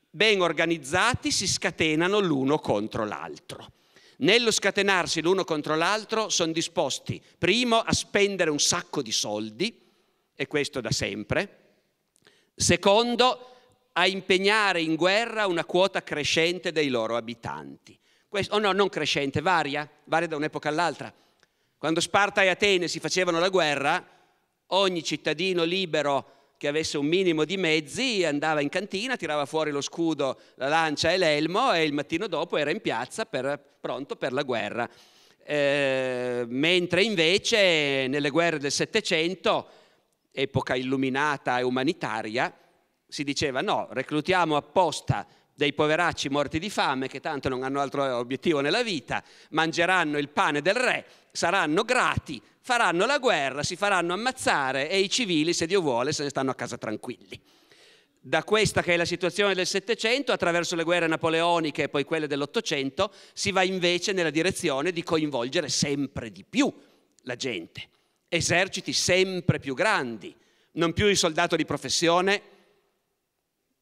ben organizzati, si scatenano l'uno contro l'altro. Nello scatenarsi l'uno contro l'altro sono disposti, primo, a spendere un sacco di soldi, e questo da sempre, secondo, a impegnare in guerra una quota crescente dei loro abitanti o oh no, non crescente, varia, varia da un'epoca all'altra. Quando Sparta e Atene si facevano la guerra, ogni cittadino libero che avesse un minimo di mezzi andava in cantina, tirava fuori lo scudo, la lancia e l'elmo e il mattino dopo era in piazza per, pronto per la guerra. Eh, mentre invece nelle guerre del Settecento, epoca illuminata e umanitaria, si diceva no, reclutiamo apposta dei poveracci morti di fame che tanto non hanno altro obiettivo nella vita, mangeranno il pane del re, saranno grati, faranno la guerra, si faranno ammazzare e i civili, se Dio vuole, se ne stanno a casa tranquilli. Da questa che è la situazione del Settecento, attraverso le guerre napoleoniche e poi quelle dell'Ottocento, si va invece nella direzione di coinvolgere sempre di più la gente, eserciti sempre più grandi, non più il soldato di professione,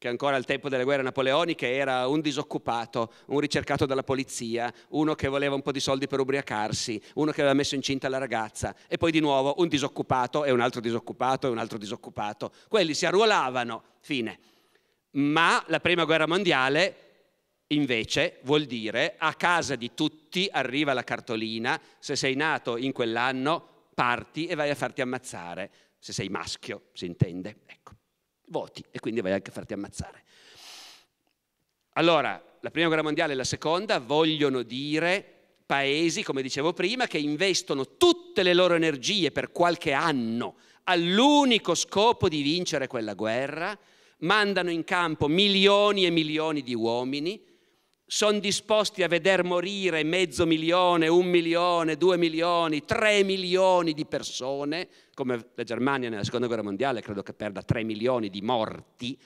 che ancora al tempo delle guerre napoleoniche era un disoccupato, un ricercato dalla polizia, uno che voleva un po' di soldi per ubriacarsi, uno che aveva messo incinta la ragazza e poi di nuovo un disoccupato e un altro disoccupato e un altro disoccupato. Quelli si arruolavano, fine. Ma la prima guerra mondiale invece vuol dire a casa di tutti arriva la cartolina, se sei nato in quell'anno parti e vai a farti ammazzare, se sei maschio si intende. Ecco voti e quindi vai anche a farti ammazzare. Allora, la prima guerra mondiale e la seconda vogliono dire paesi, come dicevo prima, che investono tutte le loro energie per qualche anno all'unico scopo di vincere quella guerra, mandano in campo milioni e milioni di uomini, sono disposti a veder morire mezzo milione, un milione, due milioni, tre milioni di persone, come la Germania nella seconda guerra mondiale credo che perda tre milioni di morti,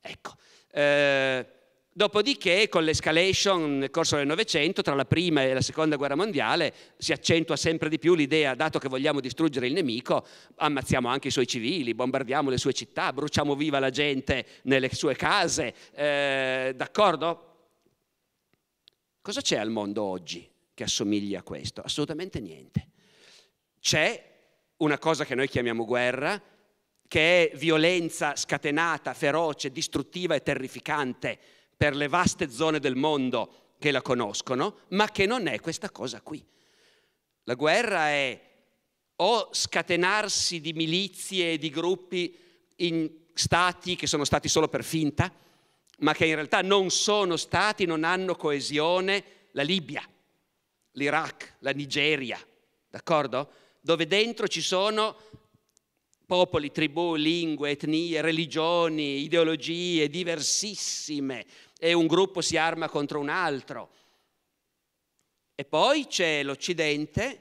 ecco. Eh, dopodiché con l'escalation nel corso del Novecento, tra la prima e la seconda guerra mondiale, si accentua sempre di più l'idea, dato che vogliamo distruggere il nemico, ammazziamo anche i suoi civili, bombardiamo le sue città, bruciamo viva la gente nelle sue case, eh, d'accordo? Cosa c'è al mondo oggi che assomiglia a questo? Assolutamente niente. C'è una cosa che noi chiamiamo guerra, che è violenza scatenata, feroce, distruttiva e terrificante per le vaste zone del mondo che la conoscono, ma che non è questa cosa qui. La guerra è o scatenarsi di milizie e di gruppi in stati che sono stati solo per finta, ma che in realtà non sono stati, non hanno coesione, la Libia, l'Iraq, la Nigeria, d'accordo? Dove dentro ci sono popoli, tribù, lingue, etnie, religioni, ideologie diversissime e un gruppo si arma contro un altro. E poi c'è l'Occidente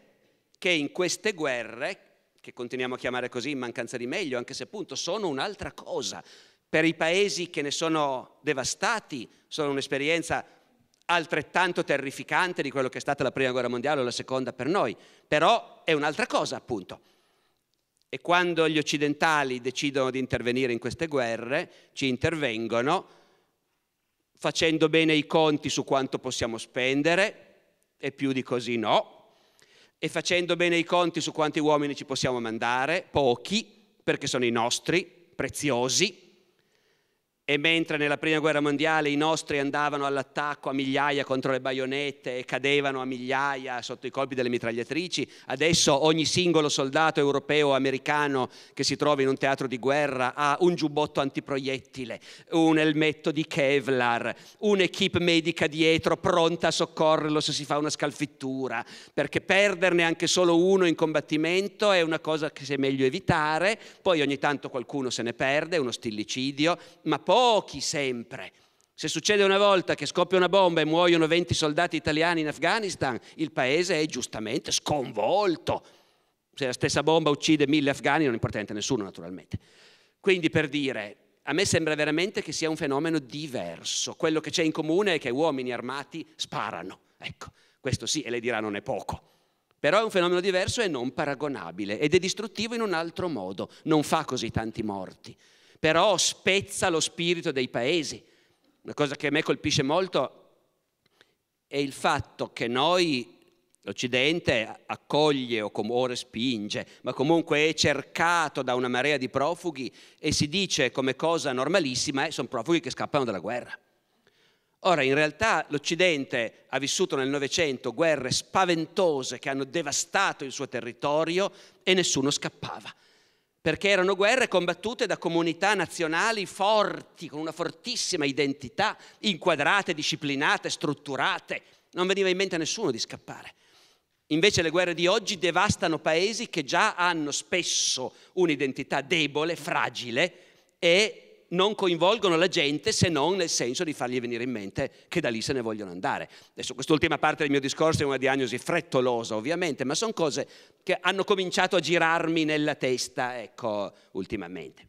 che in queste guerre, che continuiamo a chiamare così in mancanza di meglio, anche se appunto sono un'altra cosa, per i paesi che ne sono devastati sono un'esperienza altrettanto terrificante di quello che è stata la prima guerra mondiale o la seconda per noi, però è un'altra cosa appunto. E quando gli occidentali decidono di intervenire in queste guerre, ci intervengono facendo bene i conti su quanto possiamo spendere, e più di così no, e facendo bene i conti su quanti uomini ci possiamo mandare, pochi, perché sono i nostri, preziosi, e mentre nella prima guerra mondiale i nostri andavano all'attacco a migliaia contro le baionette e cadevano a migliaia sotto i colpi delle mitragliatrici, adesso ogni singolo soldato europeo o americano che si trova in un teatro di guerra ha un giubbotto antiproiettile, un elmetto di Kevlar, un'equipe medica dietro pronta a soccorrerlo se si fa una scalfittura, perché perderne anche solo uno in combattimento è una cosa che è meglio evitare, poi ogni tanto qualcuno se ne perde, uno stillicidio, ma poi pochi sempre. Se succede una volta che scoppia una bomba e muoiono 20 soldati italiani in Afghanistan, il paese è giustamente sconvolto. Se la stessa bomba uccide mille afghani non importa niente a nessuno naturalmente. Quindi per dire, a me sembra veramente che sia un fenomeno diverso. Quello che c'è in comune è che uomini armati sparano. Ecco, questo sì, e lei dirà non è poco. Però è un fenomeno diverso e non paragonabile ed è distruttivo in un altro modo, non fa così tanti morti però spezza lo spirito dei paesi. Una cosa che a me colpisce molto è il fatto che noi L'Occidente accoglie o, com- o, respinge, ma comunque è cercato da una marea di profughi e si dice come cosa normalissima eh, sono profughi che scappano dalla guerra. Ora, in realtà l'Occidente ha vissuto nel Novecento guerre spaventose che hanno devastato il suo territorio e nessuno scappava perché erano guerre combattute da comunità nazionali forti, con una fortissima identità, inquadrate, disciplinate, strutturate. Non veniva in mente a nessuno di scappare. Invece le guerre di oggi devastano paesi che già hanno spesso un'identità debole, fragile e non coinvolgono la gente se non nel senso di fargli venire in mente che da lì se ne vogliono andare. Adesso quest'ultima parte del mio discorso è una diagnosi frettolosa ovviamente, ma sono cose che hanno cominciato a girarmi nella testa, ecco, ultimamente.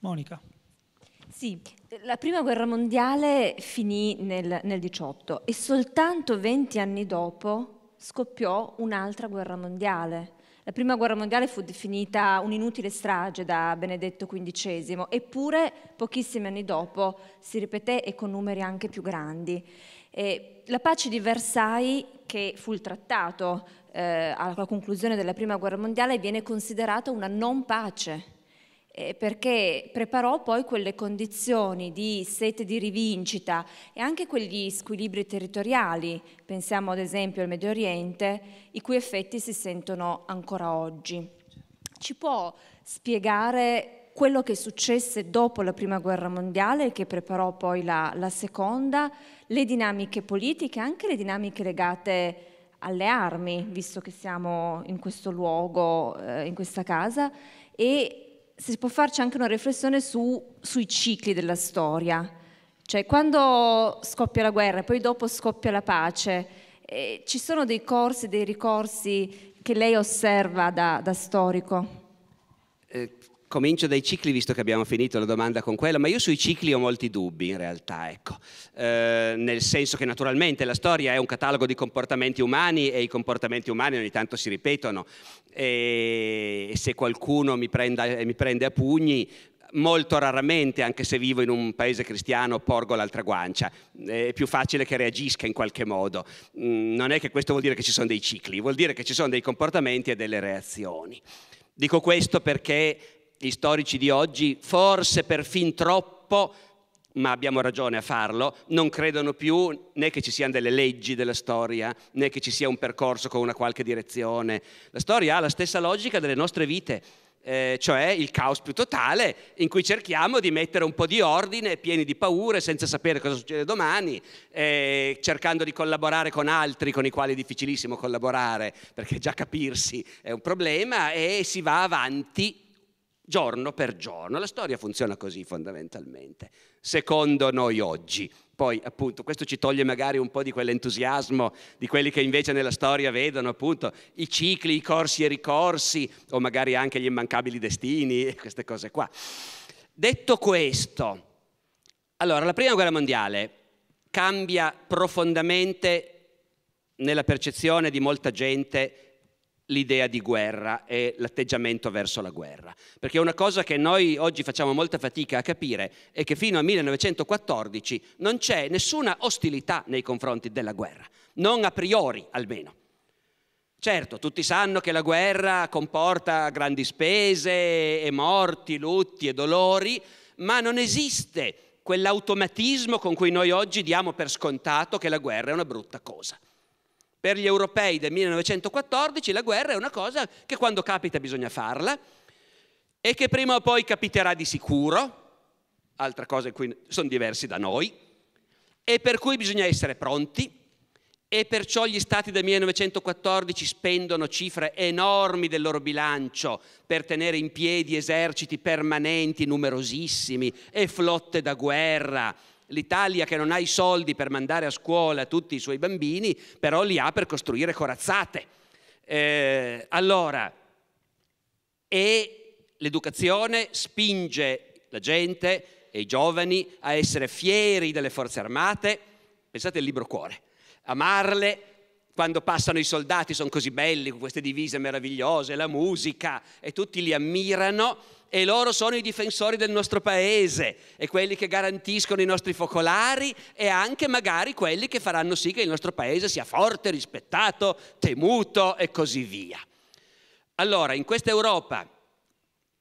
Monica. Sì, la prima guerra mondiale finì nel, nel 18 e soltanto 20 anni dopo scoppiò un'altra guerra mondiale la prima guerra mondiale fu definita un'inutile strage da Benedetto XV, eppure pochissimi anni dopo si ripeté e con numeri anche più grandi. E la pace di Versailles, che fu il trattato eh, alla conclusione della prima guerra mondiale, viene considerata una non pace eh, perché preparò poi quelle condizioni di sete di rivincita e anche quegli squilibri territoriali, pensiamo ad esempio al Medio Oriente, i cui effetti si sentono ancora oggi. Ci può spiegare quello che successe dopo la Prima Guerra Mondiale, e che preparò poi la, la, seconda, le dinamiche politiche, anche le dinamiche legate alle armi, visto che siamo in questo luogo, eh, in questa casa, e si può farci anche una riflessione su, sui cicli della storia. Cioè, quando scoppia la guerra e poi dopo scoppia la pace, eh, ci sono dei corsi, dei ricorsi che lei osserva da, da storico? Eh, comincio dai cicli, visto che abbiamo finito la domanda con quella, ma io sui cicli ho molti dubbi in realtà, ecco. eh, nel senso che naturalmente la storia è un catalogo di comportamenti umani e i comportamenti umani ogni tanto si ripetono e, se qualcuno mi, prenda, mi prende a pugni, molto raramente, anche se vivo in un paese cristiano, porgo l'altra guancia. È più facile che reagisca in qualche modo. Mm, non è che questo vuol dire che ci sono dei cicli, vuol dire che ci sono dei comportamenti e delle reazioni. Dico questo perché gli storici di oggi, forse per fin troppo, ma abbiamo ragione a farlo, non credono più né che ci siano delle leggi della storia, né che ci sia un percorso con una qualche direzione. La storia ha la stessa logica delle nostre vite, eh, cioè il caos più totale in cui cerchiamo di mettere un po' di ordine, pieni di paure, senza sapere cosa succede domani, eh, cercando di collaborare con altri con i quali è difficilissimo collaborare, perché già capirsi è un problema, e si va avanti giorno per giorno. La storia funziona così fondamentalmente, secondo noi oggi. Poi appunto questo ci toglie magari un po' di quell'entusiasmo di quelli che invece nella storia vedono appunto i cicli, i corsi e i ricorsi o magari anche gli immancabili destini e queste cose qua. Detto questo, allora la prima guerra mondiale cambia profondamente nella percezione di molta gente l'idea di guerra e l'atteggiamento verso la guerra. Perché una cosa che noi oggi facciamo molta fatica a capire è che fino al 1914 non c'è nessuna ostilità nei confronti della guerra, non a priori almeno. Certo, tutti sanno che la guerra comporta grandi spese e morti, lutti e dolori, ma non esiste quell'automatismo con cui noi oggi diamo per scontato che la guerra è una brutta cosa. Per gli europei del 1914 la guerra è una cosa che quando capita bisogna farla e che prima o poi capiterà di sicuro, altra cosa in cui sono diversi da noi, e per cui bisogna essere pronti e perciò gli stati del 1914 spendono cifre enormi del loro bilancio per tenere in piedi eserciti permanenti numerosissimi e flotte da guerra l'Italia che non ha i soldi per mandare a scuola tutti i suoi bambini, però li ha per costruire corazzate. Eh, allora, e l'educazione spinge la gente e i giovani a essere fieri delle forze armate, pensate al libro Cuore, amarle, quando passano i soldati sono così belli, con queste divise meravigliose, la musica, e tutti li ammirano e loro sono i difensori del nostro paese e quelli che garantiscono i nostri focolari e anche magari quelli che faranno sì che il nostro paese sia forte, rispettato, temuto e così via. Allora, in questa Europa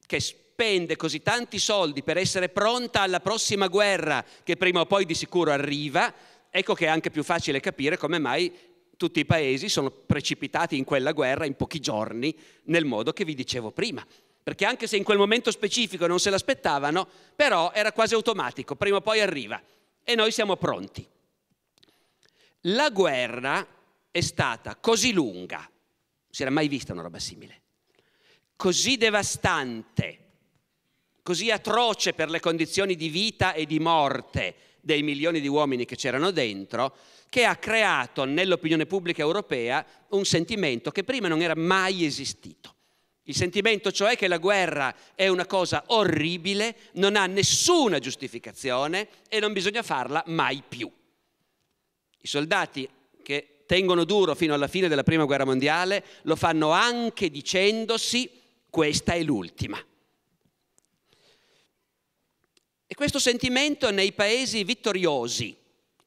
che spende così tanti soldi per essere pronta alla prossima guerra che prima o poi di sicuro arriva, ecco che è anche più facile capire come mai tutti i paesi sono precipitati in quella guerra in pochi giorni nel modo che vi dicevo prima perché anche se in quel momento specifico non se l'aspettavano, però era quasi automatico, prima o poi arriva e noi siamo pronti. La guerra è stata così lunga, si era mai vista una roba simile, così devastante, così atroce per le condizioni di vita e di morte dei milioni di uomini che c'erano dentro, che ha creato nell'opinione pubblica europea un sentimento che prima non era mai esistito. Il sentimento cioè che la guerra è una cosa orribile, non ha nessuna giustificazione e non bisogna farla mai più. I soldati che tengono duro fino alla fine della Prima Guerra Mondiale lo fanno anche dicendosi questa è l'ultima. E questo sentimento nei paesi vittoriosi,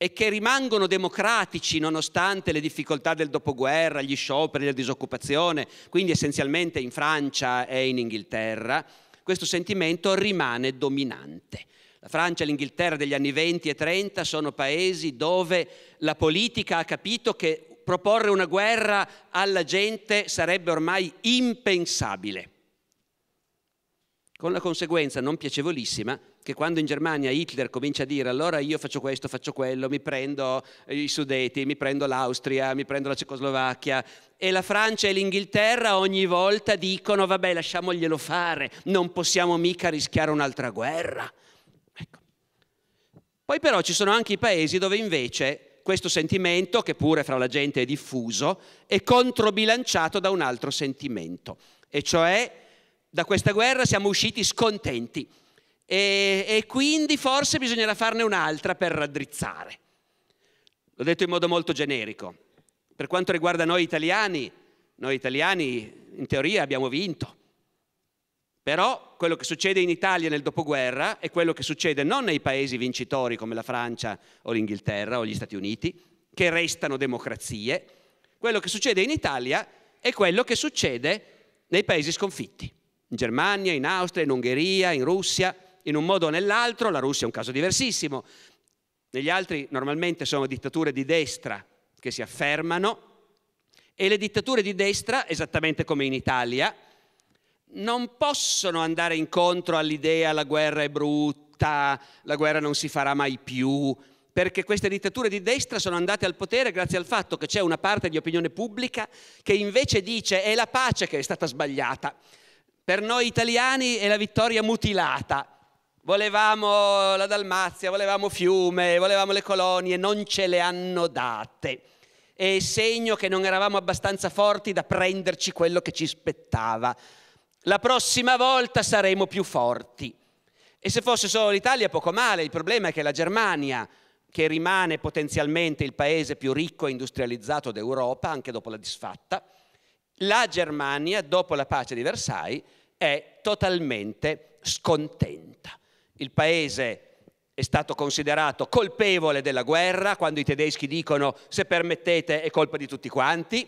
e che rimangono democratici nonostante le difficoltà del dopoguerra, gli scioperi, la disoccupazione, quindi essenzialmente in Francia e in Inghilterra, questo sentimento rimane dominante. La Francia e l'Inghilterra degli anni 20 e 30 sono paesi dove la politica ha capito che proporre una guerra alla gente sarebbe ormai impensabile, con la conseguenza non piacevolissima che quando in Germania Hitler comincia a dire allora io faccio questo, faccio quello, mi prendo eh, i Sudeti, mi prendo l'Austria, mi prendo la Cecoslovacchia e la Francia e l'Inghilterra ogni volta dicono vabbè lasciamoglielo fare, non possiamo mica rischiare un'altra guerra. Ecco. Poi però ci sono anche i paesi dove invece questo sentimento, che pure fra la gente è diffuso, è controbilanciato da un altro sentimento, e cioè da questa guerra siamo usciti scontenti e, e quindi forse bisognerà farne un'altra per raddrizzare. L'ho detto in modo molto generico. Per quanto riguarda noi italiani, noi italiani in teoria abbiamo vinto. Però quello che succede in Italia nel dopoguerra è quello che succede non nei paesi vincitori come la Francia o l'Inghilterra o gli Stati Uniti, che restano democrazie, quello che succede in Italia è quello che succede nei paesi sconfitti, in Germania, in Austria, in Ungheria, in Russia in un modo o nell'altro, la Russia è un caso diversissimo, negli altri normalmente sono dittature di destra che si affermano e le dittature di destra, esattamente come in Italia, non possono andare incontro all'idea la guerra è brutta, la guerra non si farà mai più, perché queste dittature di destra sono andate al potere grazie al fatto che c'è una parte di opinione pubblica che invece dice è la pace che è stata sbagliata. Per noi italiani è la vittoria mutilata, volevamo la Dalmazia, volevamo Fiume, volevamo le colonie, non ce le hanno date. È segno che non eravamo abbastanza forti da prenderci quello che ci spettava. La prossima volta saremo più forti. E se fosse solo l'Italia poco male, il problema è che la Germania, che rimane potenzialmente il paese più ricco e industrializzato d'Europa, anche dopo la disfatta, la Germania, dopo la pace di Versailles, è totalmente scontenta. Il paese è stato considerato colpevole della guerra, quando i tedeschi dicono se permettete è colpa di tutti quanti.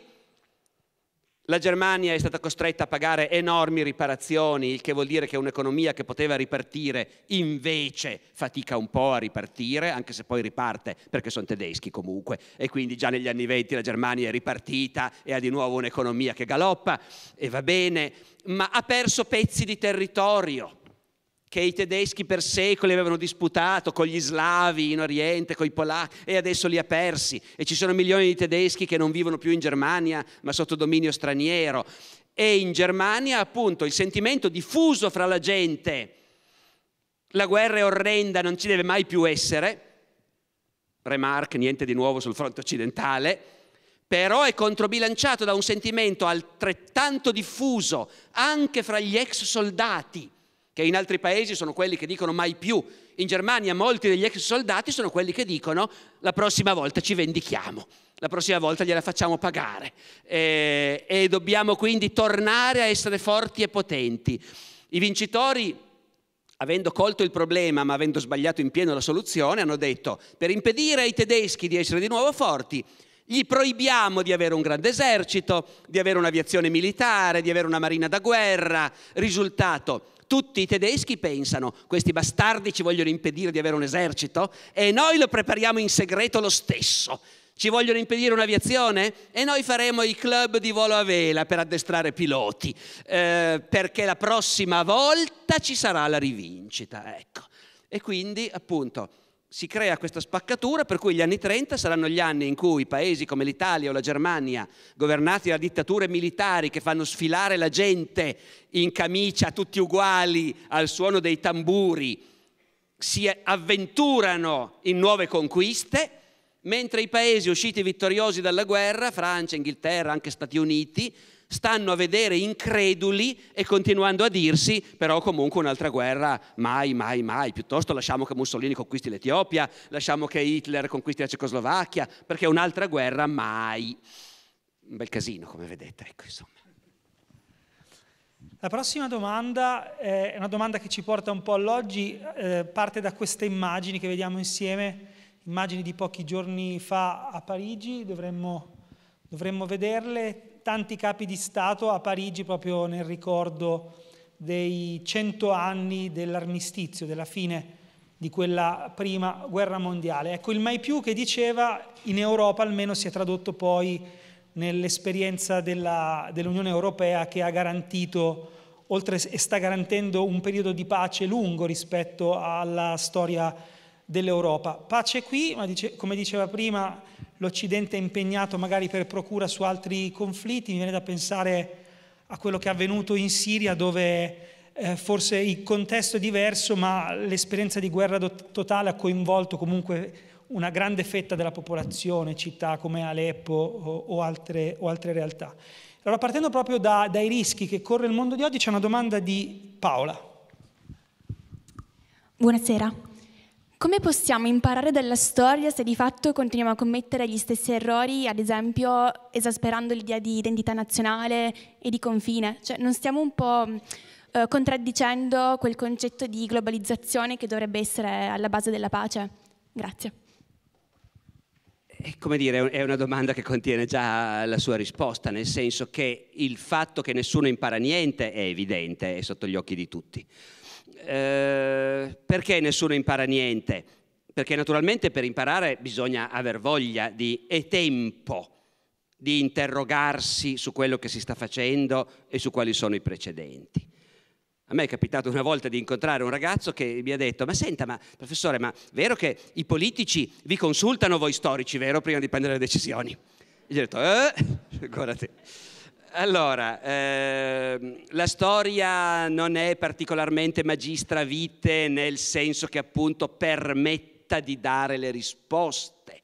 La Germania è stata costretta a pagare enormi riparazioni, il che vuol dire che un'economia che poteva ripartire invece fatica un po' a ripartire, anche se poi riparte perché sono tedeschi comunque. E quindi già negli anni 20 la Germania è ripartita e ha di nuovo un'economia che galoppa e va bene, ma ha perso pezzi di territorio che i tedeschi per secoli avevano disputato con gli slavi in Oriente, con i polacchi, e adesso li ha persi. E ci sono milioni di tedeschi che non vivono più in Germania, ma sotto dominio straniero. E in Germania, appunto, il sentimento diffuso fra la gente, la guerra è orrenda, non ci deve mai più essere, remark, niente di nuovo sul fronte occidentale, però è controbilanciato da un sentimento altrettanto diffuso anche fra gli ex soldati che in altri paesi sono quelli che dicono mai più. In Germania molti degli ex soldati sono quelli che dicono la prossima volta ci vendichiamo, la prossima volta gliela facciamo pagare e, eh, e dobbiamo quindi tornare a essere forti e potenti. I vincitori, avendo colto il problema ma avendo sbagliato in pieno la soluzione, hanno detto per impedire ai tedeschi di essere di nuovo forti, gli proibiamo di avere un grande esercito, di avere un'aviazione militare, di avere una marina da guerra. Risultato, tutti i tedeschi pensano, questi bastardi ci vogliono impedire di avere un esercito e noi lo prepariamo in segreto lo stesso. Ci vogliono impedire un'aviazione? E noi faremo i club di volo a vela per addestrare piloti, eh, perché la prossima volta ci sarà la rivincita. Ecco. E quindi, appunto, si crea questa spaccatura per cui gli anni 30 saranno gli anni in cui paesi come l'Italia o la Germania, governati da dittature militari che fanno sfilare la gente in camicia tutti uguali al suono dei tamburi, si avventurano in nuove conquiste, mentre i paesi usciti vittoriosi dalla guerra, Francia, Inghilterra, anche Stati Uniti, stanno a vedere increduli e continuando a dirsi però comunque un'altra guerra mai, mai, mai, piuttosto lasciamo che Mussolini conquisti l'Etiopia, lasciamo che Hitler conquisti la Cecoslovacchia, perché un'altra guerra mai. Un bel casino, come vedete, ecco insomma. La prossima domanda è una domanda che ci porta un po' all'oggi, eh, parte da queste immagini che vediamo insieme, immagini di pochi giorni fa a Parigi, dovremmo, dovremmo vederle, tanti capi di Stato a Parigi proprio nel ricordo dei cento anni dell'armistizio, della fine di quella prima guerra mondiale. Ecco, il mai più che diceva in Europa almeno si è tradotto poi nell'esperienza della, dell'Unione Europea che ha garantito oltre e sta garantendo un periodo di pace lungo rispetto alla storia dell'Europa. Pace qui, ma dice, come diceva prima l'Occidente è impegnato magari per procura su altri conflitti, mi viene da pensare a quello che è avvenuto in Siria dove eh, forse il contesto è diverso ma l'esperienza di guerra totale ha coinvolto comunque una grande fetta della popolazione, città come Aleppo o, o, altre, o altre, realtà. Allora partendo proprio da, dai rischi che corre il mondo di oggi c'è una domanda di Paola. Buonasera. Come possiamo imparare dalla storia se di fatto continuiamo a commettere gli stessi errori, ad esempio esasperando l'idea di identità nazionale e di confine? Cioè, non stiamo un po' mm, eh, contraddicendo quel concetto di globalizzazione che dovrebbe essere alla base della pace? Grazie. È eh, come dire, è una domanda che contiene già la sua risposta, nel senso che il fatto che nessuno impara niente è evidente, è sotto gli occhi di tutti. Eh, perché nessuno impara niente? Perché naturalmente per imparare bisogna aver voglia di, e tempo di interrogarsi su quello che si sta facendo e su quali sono i precedenti. A me è capitato una volta di incontrare un ragazzo che mi ha detto, ma senta, ma professore, ma è vero che i politici vi consultano voi storici, vero, prima di prendere le decisioni? E gli ho detto, eh, guardate. Allora, ehm, la storia non è particolarmente magistra vite nel senso che appunto permetta di dare le risposte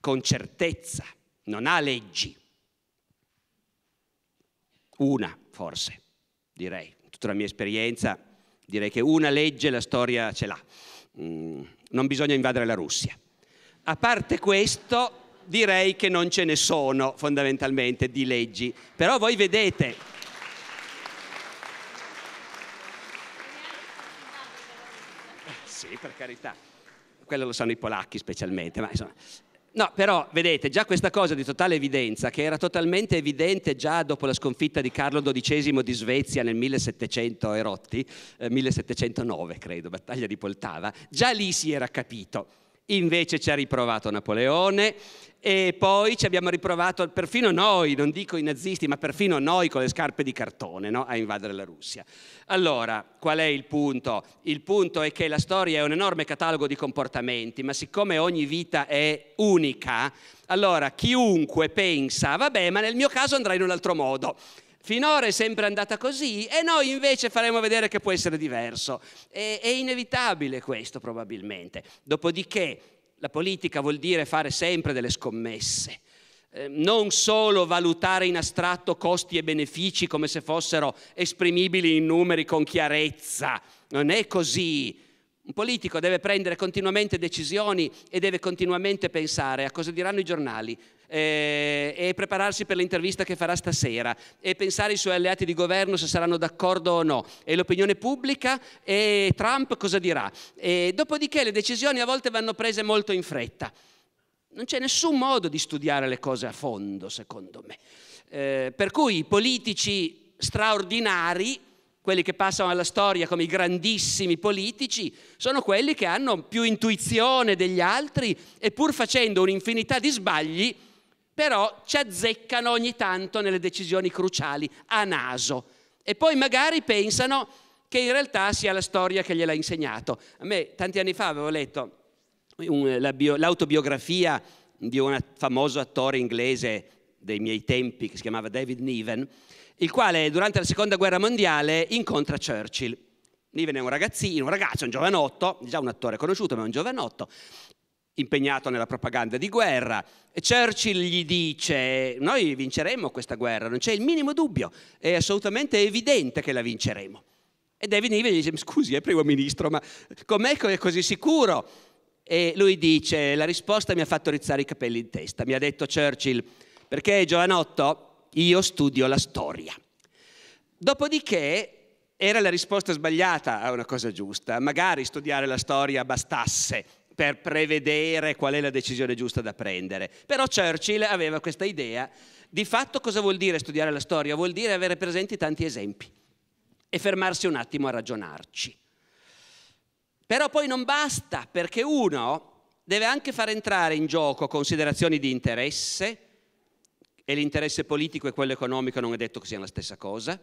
con certezza, non ha leggi. Una, forse, direi. Tutta la mia esperienza, direi che una legge la storia ce l'ha. Mm, non bisogna invadere la Russia. A parte questo direi che non ce ne sono fondamentalmente di leggi, però voi vedete... Sì, per carità, quello lo sanno i polacchi specialmente, ma insomma, No, però vedete, già questa cosa di totale evidenza, che era totalmente evidente già dopo la sconfitta di Carlo XII di Svezia nel 1700 e eh, 1709 credo, battaglia di Poltava, già lì si era capito Invece ci ha riprovato Napoleone e poi ci abbiamo riprovato perfino noi, non dico i nazisti, ma perfino noi con le scarpe di cartone no? a invadere la Russia. Allora, qual è il punto? Il punto è che la storia è un enorme catalogo di comportamenti, ma siccome ogni vita è unica, allora chiunque pensa, vabbè, ma nel mio caso andrà in un altro modo. Finora è sempre andata così e noi invece faremo vedere che può essere diverso. è, è inevitabile questo probabilmente. Dopodiché la politica vuol dire fare sempre delle scommesse eh, non solo valutare in astratto costi e benefici come se fossero esprimibili in numeri con chiarezza, non è così. Un politico deve prendere continuamente decisioni e deve continuamente pensare a cosa diranno i giornali, eh, e prepararsi per l'intervista che farà stasera e pensare ai suoi alleati di governo se saranno d'accordo o no e l'opinione pubblica e Trump cosa dirà. E dopodiché le decisioni a volte vanno prese molto in fretta. Non c'è nessun modo di studiare le cose a fondo, secondo me. Eh, per cui i politici straordinari, quelli che passano alla storia come i grandissimi politici, sono quelli che hanno più intuizione degli altri e pur facendo un'infinità di sbagli però ci azzeccano ogni tanto nelle decisioni cruciali, a naso. E poi magari pensano che in realtà sia la storia che gliel'ha insegnato. A me tanti anni fa avevo letto un, la bio, l'autobiografia di un famoso attore inglese dei miei tempi che si chiamava David Niven, il quale durante la seconda guerra mondiale incontra Churchill. Niven è un ragazzino, un ragazzo, un giovanotto, già un attore conosciuto, ma è un giovanotto, impegnato nella propaganda di guerra. E Churchill gli dice noi vinceremo questa guerra, non c'è il minimo dubbio, è assolutamente evidente che la vinceremo. E David Niven gli dice scusi, è eh, primo ministro, ma com'è che è così sicuro? E lui dice la risposta mi ha fatto rizzare i capelli in testa, mi ha detto Churchill, perché giovanotto io studio la storia. Dopodiché era la risposta sbagliata a una cosa giusta, magari studiare la storia bastasse per prevedere qual è la decisione giusta da prendere. Però Churchill aveva questa idea. Di fatto cosa vuol dire studiare la storia? Vuol dire avere presenti tanti esempi e fermarsi un attimo a ragionarci. Però poi non basta, perché uno deve anche far entrare in gioco considerazioni di interesse, e l'interesse politico e quello economico non è detto che siano la stessa cosa,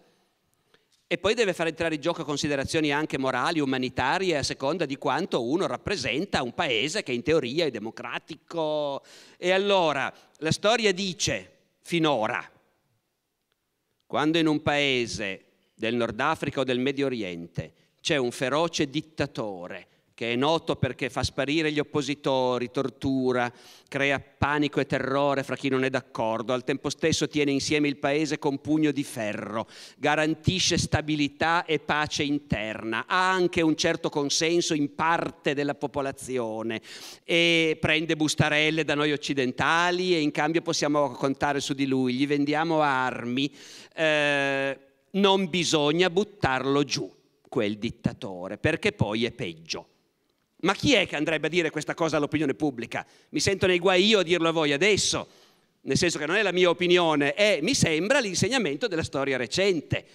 e poi deve far entrare in gioco considerazioni anche morali, umanitarie, a seconda di quanto uno rappresenta un paese che in teoria è democratico. E allora, la storia dice, finora, quando in un paese del Nord Africa o del Medio Oriente c'è un feroce dittatore che è noto perché fa sparire gli oppositori, tortura, crea panico e terrore fra chi non è d'accordo, al tempo stesso tiene insieme il paese con pugno di ferro, garantisce stabilità e pace interna, ha anche un certo consenso in parte della popolazione e prende bustarelle da noi occidentali e in cambio possiamo contare su di lui, gli vendiamo armi, eh, non bisogna buttarlo giù quel dittatore, perché poi è peggio. Ma chi è che andrebbe a dire questa cosa all'opinione pubblica? Mi sento nei guai io a dirlo a voi adesso, nel senso che non è la mia opinione, è, mi sembra, l'insegnamento della storia recente.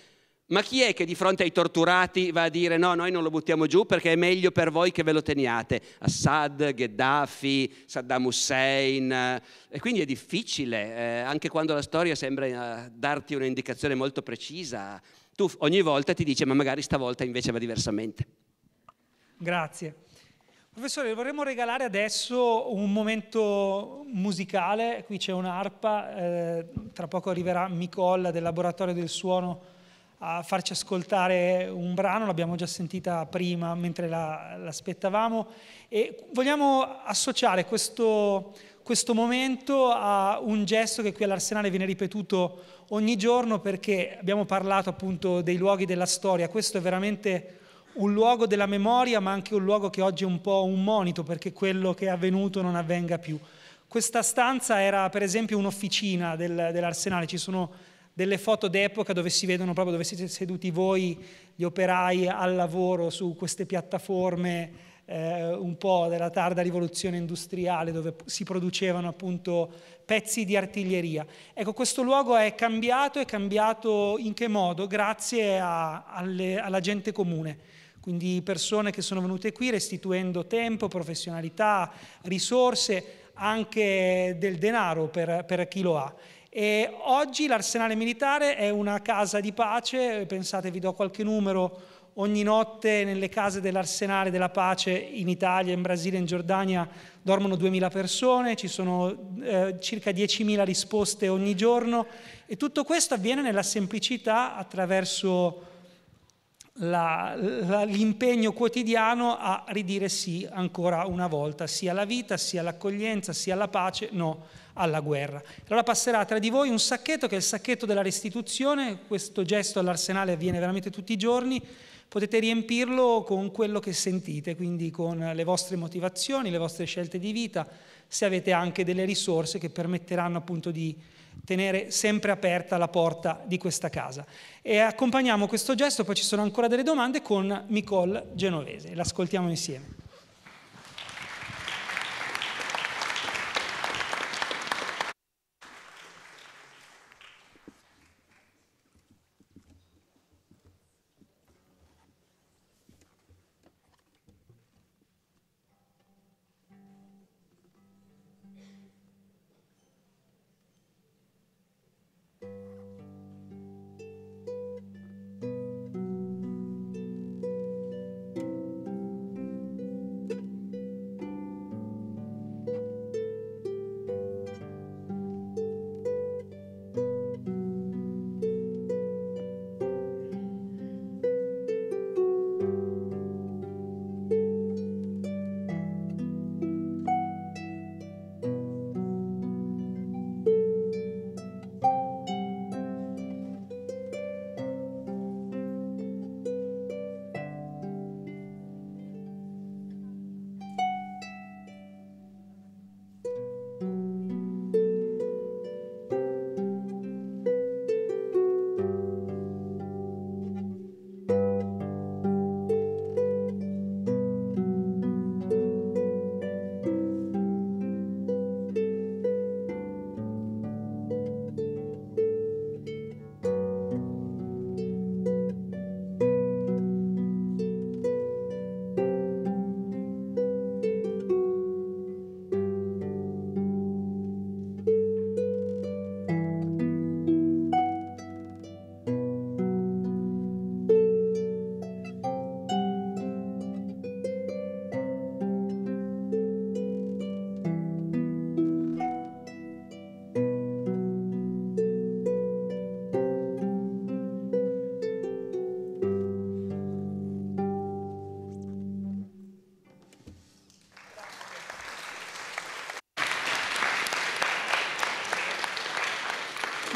Ma chi è che di fronte ai torturati va a dire no, noi non lo buttiamo giù perché è meglio per voi che ve lo teniate? Assad, Gheddafi, Saddam Hussein. Eh, e quindi è difficile, eh, anche quando la storia sembra eh, darti un'indicazione molto precisa, tu ogni volta ti dici ma magari stavolta invece va diversamente. Grazie. Professore, vorremmo regalare adesso un momento musicale, qui c'è un'arpa, eh, tra poco arriverà Micolla del Laboratorio del Suono a farci ascoltare un brano, l'abbiamo già sentita prima mentre la, l'aspettavamo e vogliamo associare questo, questo momento a un gesto che qui all'Arsenale viene ripetuto ogni giorno perché abbiamo parlato appunto dei luoghi della storia, questo è veramente un luogo della memoria, ma anche un luogo che oggi è un po' un monito perché quello che è avvenuto non avvenga più. Questa stanza era per esempio un'officina del, dell'arsenale, ci sono delle foto d'epoca dove si vedono proprio dove siete seduti voi, gli operai al lavoro su queste piattaforme eh, un po' della tarda rivoluzione industriale dove si producevano appunto pezzi di artiglieria. Ecco, questo luogo è cambiato, è cambiato in che modo? Grazie a, alle, alla gente comune quindi persone che sono venute qui restituendo tempo, professionalità, risorse, anche del denaro per, per chi lo ha. E oggi l'arsenale militare è una casa di pace, pensate vi do qualche numero, ogni notte nelle case dell'arsenale della pace in Italia, in Brasile, in Giordania dormono 2.000 persone, ci sono eh, circa 10.000 risposte ogni giorno e tutto questo avviene nella semplicità attraverso la, la, l'impegno quotidiano a ridire sì ancora una volta, sia alla vita, sia all'accoglienza, sia alla pace, no alla guerra. Allora passerà tra di voi un sacchetto che è il sacchetto della restituzione, questo gesto all'arsenale avviene veramente tutti i giorni, potete riempirlo con quello che sentite, quindi con le vostre motivazioni, le vostre scelte di vita, se avete anche delle risorse che permetteranno appunto di tenere sempre aperta la porta di questa casa. E accompagniamo questo gesto, poi ci sono ancora delle domande, con Nicole Genovese. L'ascoltiamo insieme.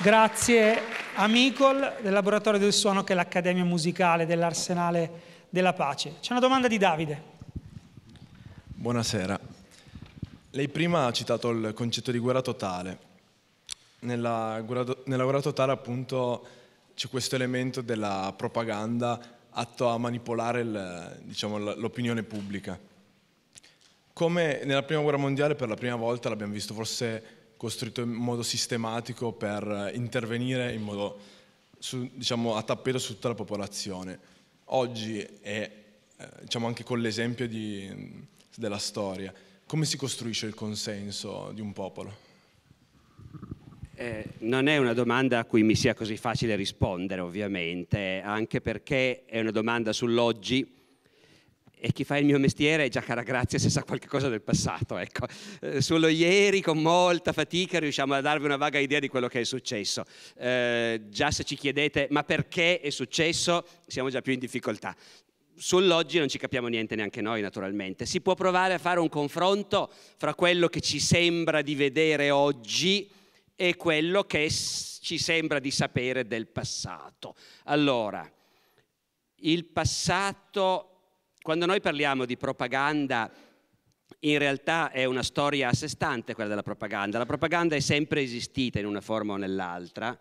Grazie a Micol del Laboratorio del Suono che è l'Accademia Musicale dell'Arsenale della Pace. C'è una domanda di Davide. Buonasera. Lei prima ha citato il concetto di guerra totale. Nella guerra, nella guerra totale appunto c'è questo elemento della propaganda atto a manipolare il, diciamo, l'opinione pubblica. Come nella prima guerra mondiale per la prima volta l'abbiamo visto forse costruito in modo sistematico per eh, intervenire in modo su, diciamo, a tappeto su tutta la popolazione. Oggi è, eh, diciamo anche con l'esempio di, mm, della storia, come si costruisce il consenso di un popolo? Eh, non è una domanda a cui mi sia così facile rispondere ovviamente, anche perché è una domanda sull'oggi e chi fa il mio mestiere è già cara grazia se sa qualcosa del passato. Ecco. Eh, solo ieri con molta fatica riusciamo a darvi una vaga idea di quello che è successo. Eh, già se ci chiedete ma perché è successo siamo già più in difficoltà. Sull'oggi non ci capiamo niente neanche noi naturalmente. Si può provare a fare un confronto fra quello che ci sembra di vedere oggi e quello che ci sembra di sapere del passato. Allora, il passato quando noi parliamo di propaganda, in realtà è una storia a sé stante quella della propaganda. La propaganda è sempre esistita in una forma o nell'altra.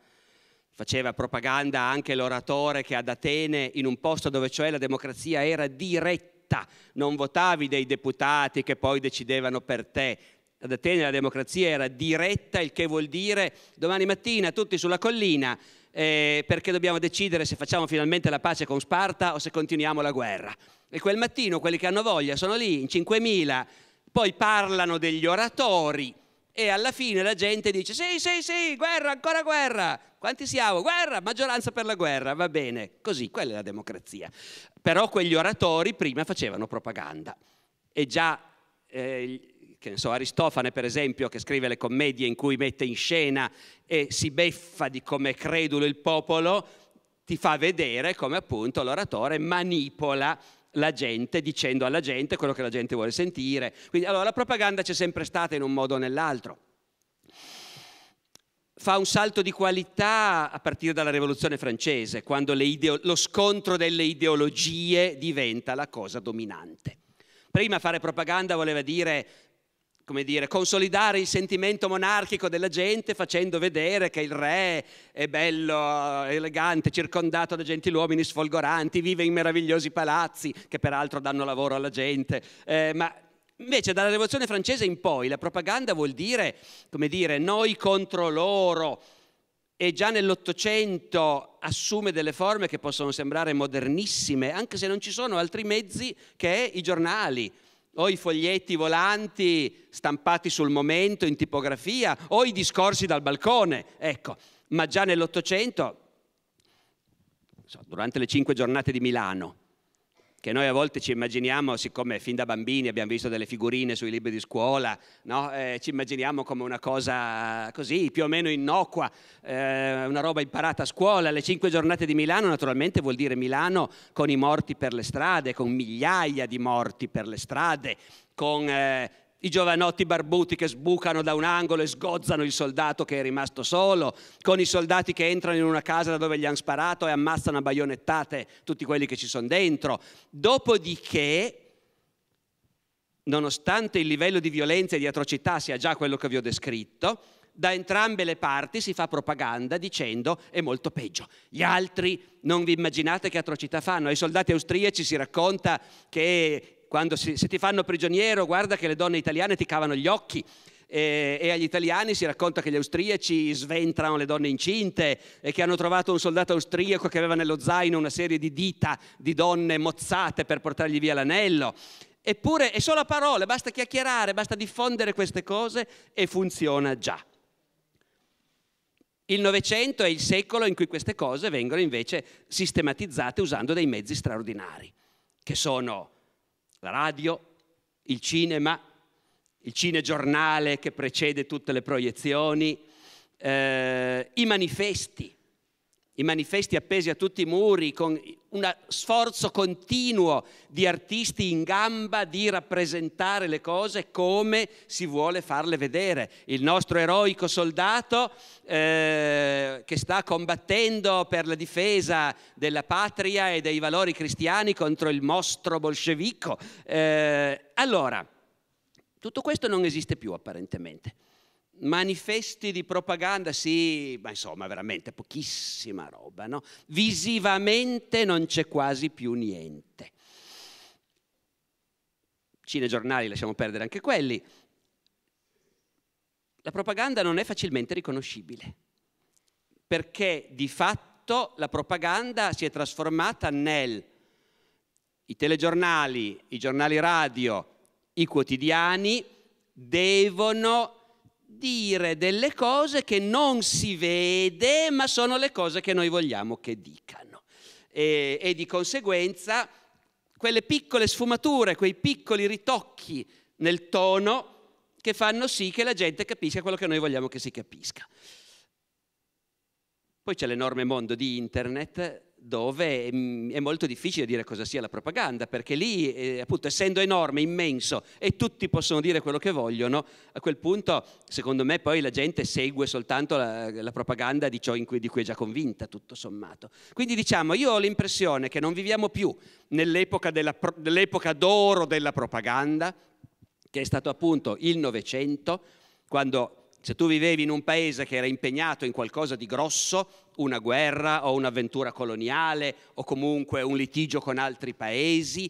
Faceva propaganda anche l'oratore che ad Atene, in un posto dove cioè la democrazia era diretta, non votavi dei deputati che poi decidevano per te. Ad Atene la democrazia era diretta, il che vuol dire domani mattina tutti sulla collina eh, perché dobbiamo decidere se facciamo finalmente la pace con Sparta o se continuiamo la guerra. E quel mattino quelli che hanno voglia sono lì in 5.000, poi parlano degli oratori e alla fine la gente dice sì, sì, sì, guerra, ancora guerra. Quanti siamo? Guerra, maggioranza per la guerra, va bene. Così, quella è la democrazia. Però quegli oratori prima facevano propaganda e già eh, che ne so, Aristofane per esempio, che scrive le commedie in cui mette in scena e si beffa di come è credulo il popolo, ti fa vedere come appunto l'oratore manipola la gente dicendo alla gente quello che la gente vuole sentire. Quindi allora la propaganda c'è sempre stata in un modo o nell'altro. Fa un salto di qualità a partire dalla Rivoluzione francese, quando ideo- lo scontro delle ideologie diventa la cosa dominante. Prima fare propaganda voleva dire come dire, consolidare il sentimento monarchico della gente facendo vedere che il re è bello, elegante, circondato da gentiluomini sfolgoranti, vive in meravigliosi palazzi che peraltro danno lavoro alla gente. Eh, ma invece dalla rivoluzione francese in poi la propaganda vuol dire, come dire, noi contro loro e già nell'Ottocento assume delle forme che possono sembrare modernissime, anche se non ci sono altri mezzi che i giornali o i foglietti volanti stampati sul momento in tipografia, o i discorsi dal balcone, ecco, ma già nell'Ottocento, durante le cinque giornate di Milano, che noi a volte ci immaginiamo, siccome fin da bambini abbiamo visto delle figurine sui libri di scuola, no? eh, ci immaginiamo come una cosa così, più o meno innocua, eh, una roba imparata a scuola. Le cinque giornate di Milano naturalmente vuol dire Milano con i morti per le strade, con migliaia di morti per le strade, con eh, i giovanotti barbuti che sbucano da un angolo e sgozzano il soldato che è rimasto solo, con i soldati che entrano in una casa da dove gli hanno sparato e ammazzano a baionettate tutti quelli che ci sono dentro. Dopodiché, nonostante il livello di violenza e di atrocità sia già quello che vi ho descritto, da entrambe le parti si fa propaganda dicendo è molto peggio. Gli altri non vi immaginate che atrocità fanno. Ai soldati austriaci si racconta che quando si, se ti fanno prigioniero guarda che le donne italiane ti cavano gli occhi e, e, agli italiani si racconta che gli austriaci sventrano le donne incinte e che hanno trovato un soldato austriaco che aveva nello zaino una serie di dita di donne mozzate per portargli via l'anello. Eppure è solo a parole, basta chiacchierare, basta diffondere queste cose e funziona già. Il Novecento è il secolo in cui queste cose vengono invece sistematizzate usando dei mezzi straordinari, che sono la radio, il cinema, il cinegiornale che precede tutte le proiezioni, eh, i manifesti, i manifesti appesi a tutti i muri con un sforzo continuo di artisti in gamba di rappresentare le cose come si vuole farle vedere. Il nostro eroico soldato eh, che sta combattendo per la difesa della patria e dei valori cristiani contro il mostro bolscevico. Eh, allora, tutto questo non esiste più apparentemente manifesti di propaganda, sì, ma insomma veramente pochissima roba, no? Visivamente non c'è quasi più niente. Cinegiornali lasciamo perdere anche quelli. La propaganda non è facilmente riconoscibile, perché di fatto la propaganda si è trasformata nel i telegiornali, i giornali radio, i quotidiani devono dire delle cose che non si vede, ma sono le cose che noi vogliamo che dicano. E, e di conseguenza quelle piccole sfumature, quei piccoli ritocchi nel tono che fanno sì che la gente capisca quello che noi vogliamo che si capisca. Poi c'è l'enorme mondo di internet dove mm, è molto difficile dire cosa sia la propaganda, perché lì, eh, appunto, essendo enorme, immenso e tutti possono dire quello che vogliono, a quel punto, secondo me, poi la gente segue soltanto la, la propaganda di ciò cui, di cui è già convinta, tutto sommato. Quindi diciamo, io ho l'impressione che non viviamo più nell'epoca, della, dell'epoca d'oro della propaganda, che è stato appunto il Novecento, quando se tu vivevi in un paese che era impegnato in qualcosa di grosso, una guerra o un'avventura coloniale o comunque un litigio con altri paesi,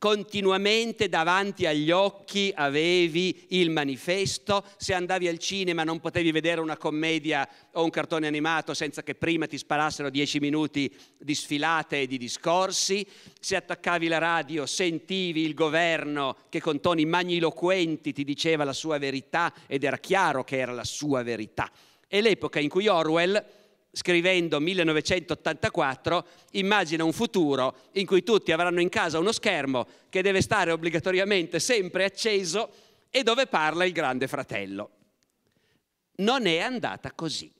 Continuamente davanti agli occhi avevi il manifesto, se andavi al cinema non potevi vedere una commedia o un cartone animato senza che prima ti sparassero dieci minuti di sfilate e di discorsi, se attaccavi la radio sentivi il governo che con toni magniloquenti ti diceva la sua verità ed era chiaro che era la sua verità. È l'epoca in cui Orwell scrivendo 1984, immagina un futuro in cui tutti avranno in casa uno schermo che deve stare obbligatoriamente sempre acceso e dove parla il grande fratello. Non è andata così.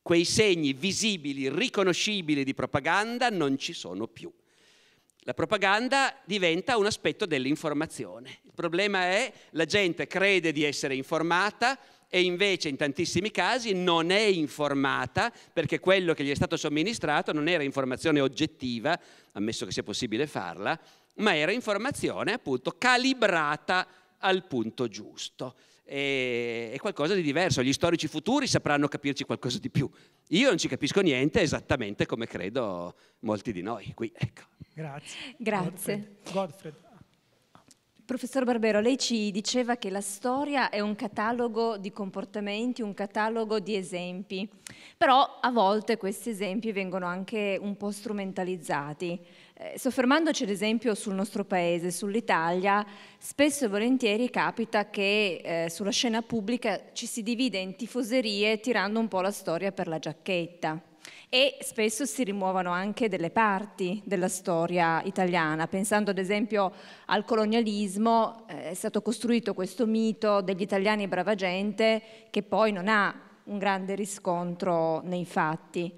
Quei segni visibili, riconoscibili di propaganda non ci sono più. La propaganda diventa un aspetto dell'informazione. Il problema è che la gente crede di essere informata, e invece in tantissimi casi non è informata perché quello che gli è stato somministrato non era informazione oggettiva, ammesso che sia possibile farla, ma era informazione appunto calibrata al punto giusto. E, è qualcosa di diverso, gli storici futuri sapranno capirci qualcosa di più. Io non ci capisco niente esattamente come credo molti di noi qui. Ecco. Grazie. Grazie. Godfred. Godfred. Professor Barbero, lei ci diceva che la storia è un catalogo di comportamenti, un catalogo di esempi, però a volte questi esempi vengono anche un po' strumentalizzati. Eh, soffermandoci ad esempio sul nostro paese, sull'Italia, spesso e volentieri capita che eh, sulla scena pubblica ci si divide in tifoserie tirando un po' la storia per la giacchetta e spesso si rimuovono anche delle parti della storia italiana. Pensando ad esempio al colonialismo, eh, è stato costruito questo mito degli italiani brava gente che poi non ha un grande riscontro nei fatti.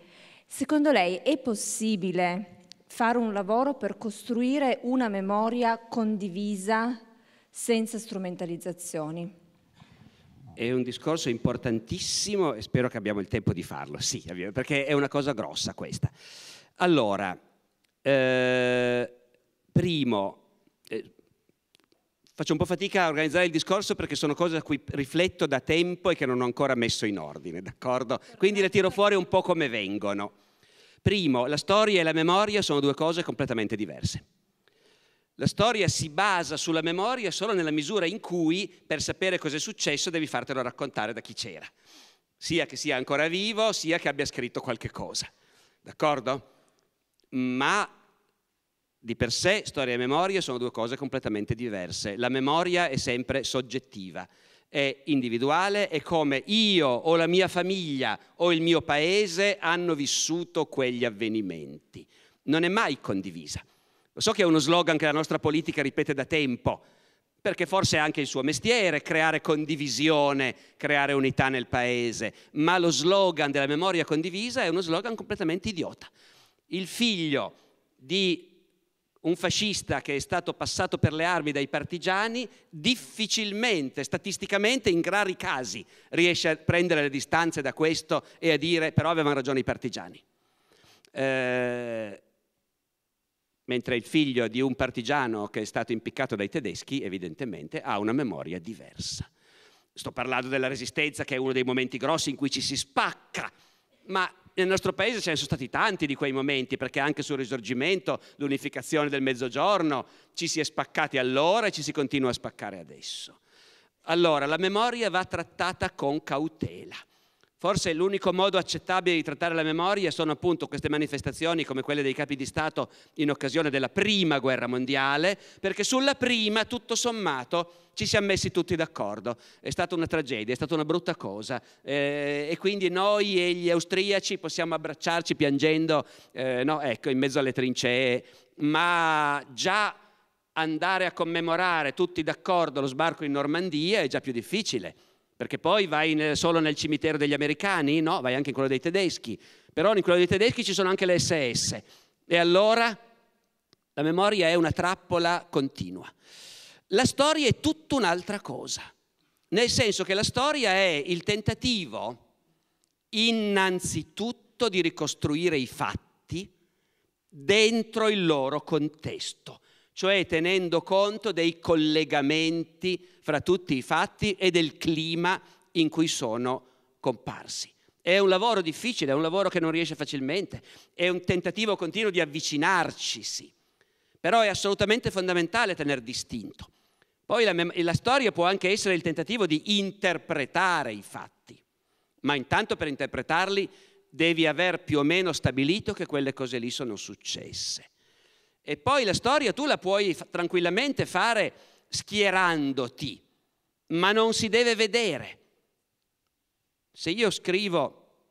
Secondo lei è possibile fare un lavoro per costruire una memoria condivisa senza strumentalizzazioni? è un discorso importantissimo e spero che abbiamo il tempo di farlo, sì, perché è una cosa grossa questa. Allora, eh, primo, eh, faccio un po' fatica a organizzare il discorso perché sono cose a cui rifletto da tempo e che non ho ancora messo in ordine, d'accordo? Quindi le tiro fuori un po' come vengono. Primo, la storia e la memoria sono due cose completamente diverse. La storia si basa sulla memoria solo nella misura in cui per sapere cosa è successo devi fartelo raccontare da chi c'era, sia che sia ancora vivo, sia che abbia scritto qualche cosa. D'accordo? Ma di per sé storia e memoria sono due cose completamente diverse. La memoria è sempre soggettiva, è individuale, è come io o la mia famiglia o il mio paese hanno vissuto quegli avvenimenti. Non è mai condivisa. So che è uno slogan che la nostra politica ripete da tempo, perché forse è anche il suo mestiere creare condivisione, creare unità nel paese, ma lo slogan della memoria condivisa è uno slogan completamente idiota. Il figlio di un fascista che è stato passato per le armi dai partigiani difficilmente, statisticamente in rari casi, riesce a prendere le distanze da questo e a dire però avevano ragione i partigiani. Eh, mentre il figlio di un partigiano che è stato impiccato dai tedeschi evidentemente ha una memoria diversa. Sto parlando della resistenza che è uno dei momenti grossi in cui ci si spacca, ma nel nostro paese ce ne sono stati tanti di quei momenti, perché anche sul risorgimento, l'unificazione del mezzogiorno, ci si è spaccati allora e ci si continua a spaccare adesso. Allora, la memoria va trattata con cautela. Forse l'unico modo accettabile di trattare la memoria sono appunto queste manifestazioni come quelle dei capi di Stato in occasione della prima guerra mondiale, perché sulla prima, tutto sommato, ci siamo messi tutti d'accordo. È stata una tragedia, è stata una brutta cosa eh, e quindi noi e gli austriaci possiamo abbracciarci piangendo, eh, no, ecco, in mezzo alle trincee, ma già andare a commemorare tutti d'accordo lo sbarco in Normandia è già più difficile perché poi vai nel, solo nel cimitero degli americani? No, vai anche in quello dei tedeschi, però in quello dei tedeschi ci sono anche le SS. E allora la memoria è una trappola continua. La storia è tutta un'altra cosa, nel senso che la storia è il tentativo innanzitutto di ricostruire i fatti dentro il loro contesto cioè tenendo conto dei collegamenti fra tutti i fatti e del clima in cui sono comparsi. È un lavoro difficile, è un lavoro che non riesce facilmente, è un tentativo continuo di avvicinarci, sì, però è assolutamente fondamentale tenere distinto. Poi la, mem- la storia può anche essere il tentativo di interpretare i fatti, ma intanto per interpretarli devi aver più o meno stabilito che quelle cose lì sono successe. E poi la storia tu la puoi tranquillamente fare schierandoti, ma non si deve vedere. Se io scrivo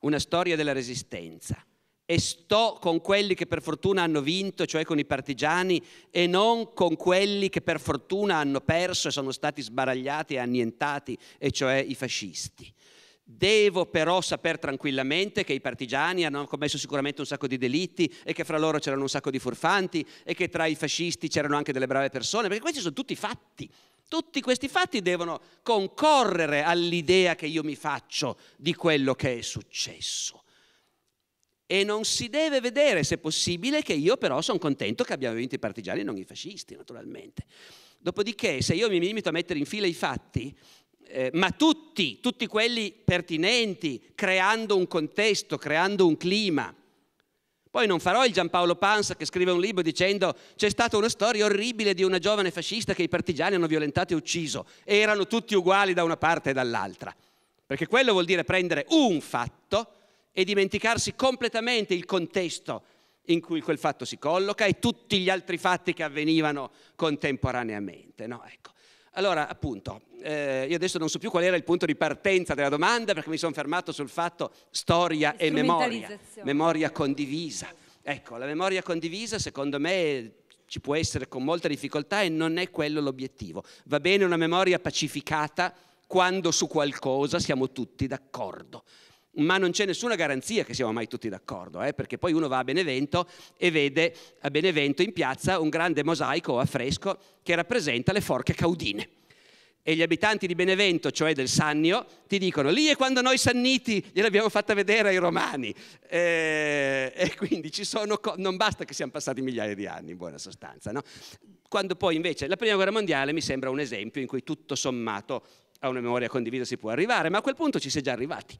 una storia della resistenza e sto con quelli che per fortuna hanno vinto, cioè con i partigiani, e non con quelli che per fortuna hanno perso e sono stati sbaragliati e annientati, e cioè i fascisti. Devo però sapere tranquillamente che i partigiani hanno commesso sicuramente un sacco di delitti e che fra loro c'erano un sacco di furfanti e che tra i fascisti c'erano anche delle brave persone, perché questi sono tutti fatti. Tutti questi fatti devono concorrere all'idea che io mi faccio di quello che è successo. E non si deve vedere, se possibile, che io però sono contento che abbiamo vinto i partigiani e non i fascisti, naturalmente. Dopodiché, se io mi limito a mettere in fila i fatti, eh, ma tutti, tutti quelli pertinenti, creando un contesto, creando un clima. Poi non farò il Giampaolo Panza che scrive un libro dicendo c'è stata una storia orribile di una giovane fascista che i partigiani hanno violentato e ucciso e erano tutti uguali da una parte e dall'altra. Perché quello vuol dire prendere un fatto e dimenticarsi completamente il contesto in cui quel fatto si colloca e tutti gli altri fatti che avvenivano contemporaneamente. No? Ecco. Allora, appunto, eh, io adesso non so più qual era il punto di partenza della domanda perché mi sono fermato sul fatto storia e memoria, memoria condivisa. Ecco, la memoria condivisa secondo me ci può essere con molta difficoltà e non è quello l'obiettivo. Va bene una memoria pacificata quando su qualcosa siamo tutti d'accordo ma non c'è nessuna garanzia che siamo mai tutti d'accordo, eh? perché poi uno va a Benevento e vede a Benevento in piazza un grande mosaico o affresco che rappresenta le forche caudine. E gli abitanti di Benevento, cioè del Sannio, ti dicono lì è quando noi sanniti gliel'abbiamo fatta vedere ai romani. Eh, e quindi co- non basta che siano passati migliaia di anni, in buona sostanza. No? Quando poi invece la Prima Guerra Mondiale mi sembra un esempio in cui tutto sommato a una memoria condivisa si può arrivare, ma a quel punto ci si è già arrivati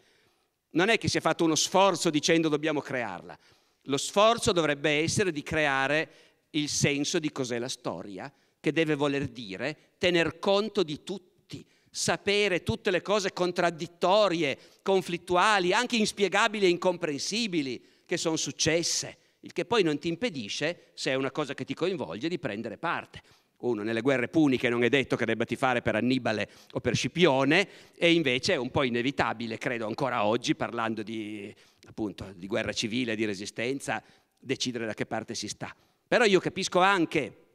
non è che si è fatto uno sforzo dicendo dobbiamo crearla. Lo sforzo dovrebbe essere di creare il senso di cos'è la storia, che deve voler dire tener conto di tutti, sapere tutte le cose contraddittorie, conflittuali, anche inspiegabili e incomprensibili che sono successe, il che poi non ti impedisce, se è una cosa che ti coinvolge, di prendere parte. Uno nelle guerre puniche non è detto che debba tifare per Annibale o per Scipione e invece è un po' inevitabile, credo ancora oggi, parlando di, appunto, di guerra civile, di resistenza, decidere da che parte si sta. Però io capisco anche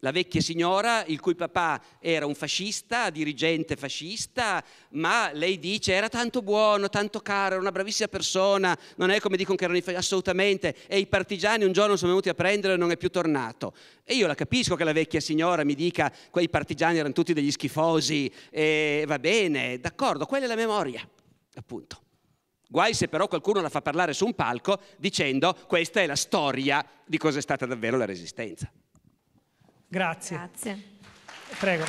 la vecchia signora, il cui papà era un fascista, dirigente fascista, ma lei dice era tanto buono, tanto caro, era una bravissima persona, non è come dicono che erano i assolutamente, e i partigiani un giorno sono venuti a prenderlo e non è più tornato. E io la capisco che la vecchia signora mi dica quei partigiani erano tutti degli schifosi, e va bene, d'accordo, quella è la memoria, appunto. Guai se però qualcuno la fa parlare su un palco dicendo questa è la storia di cosa è stata davvero la resistenza. Grazie. Grazie. Prego.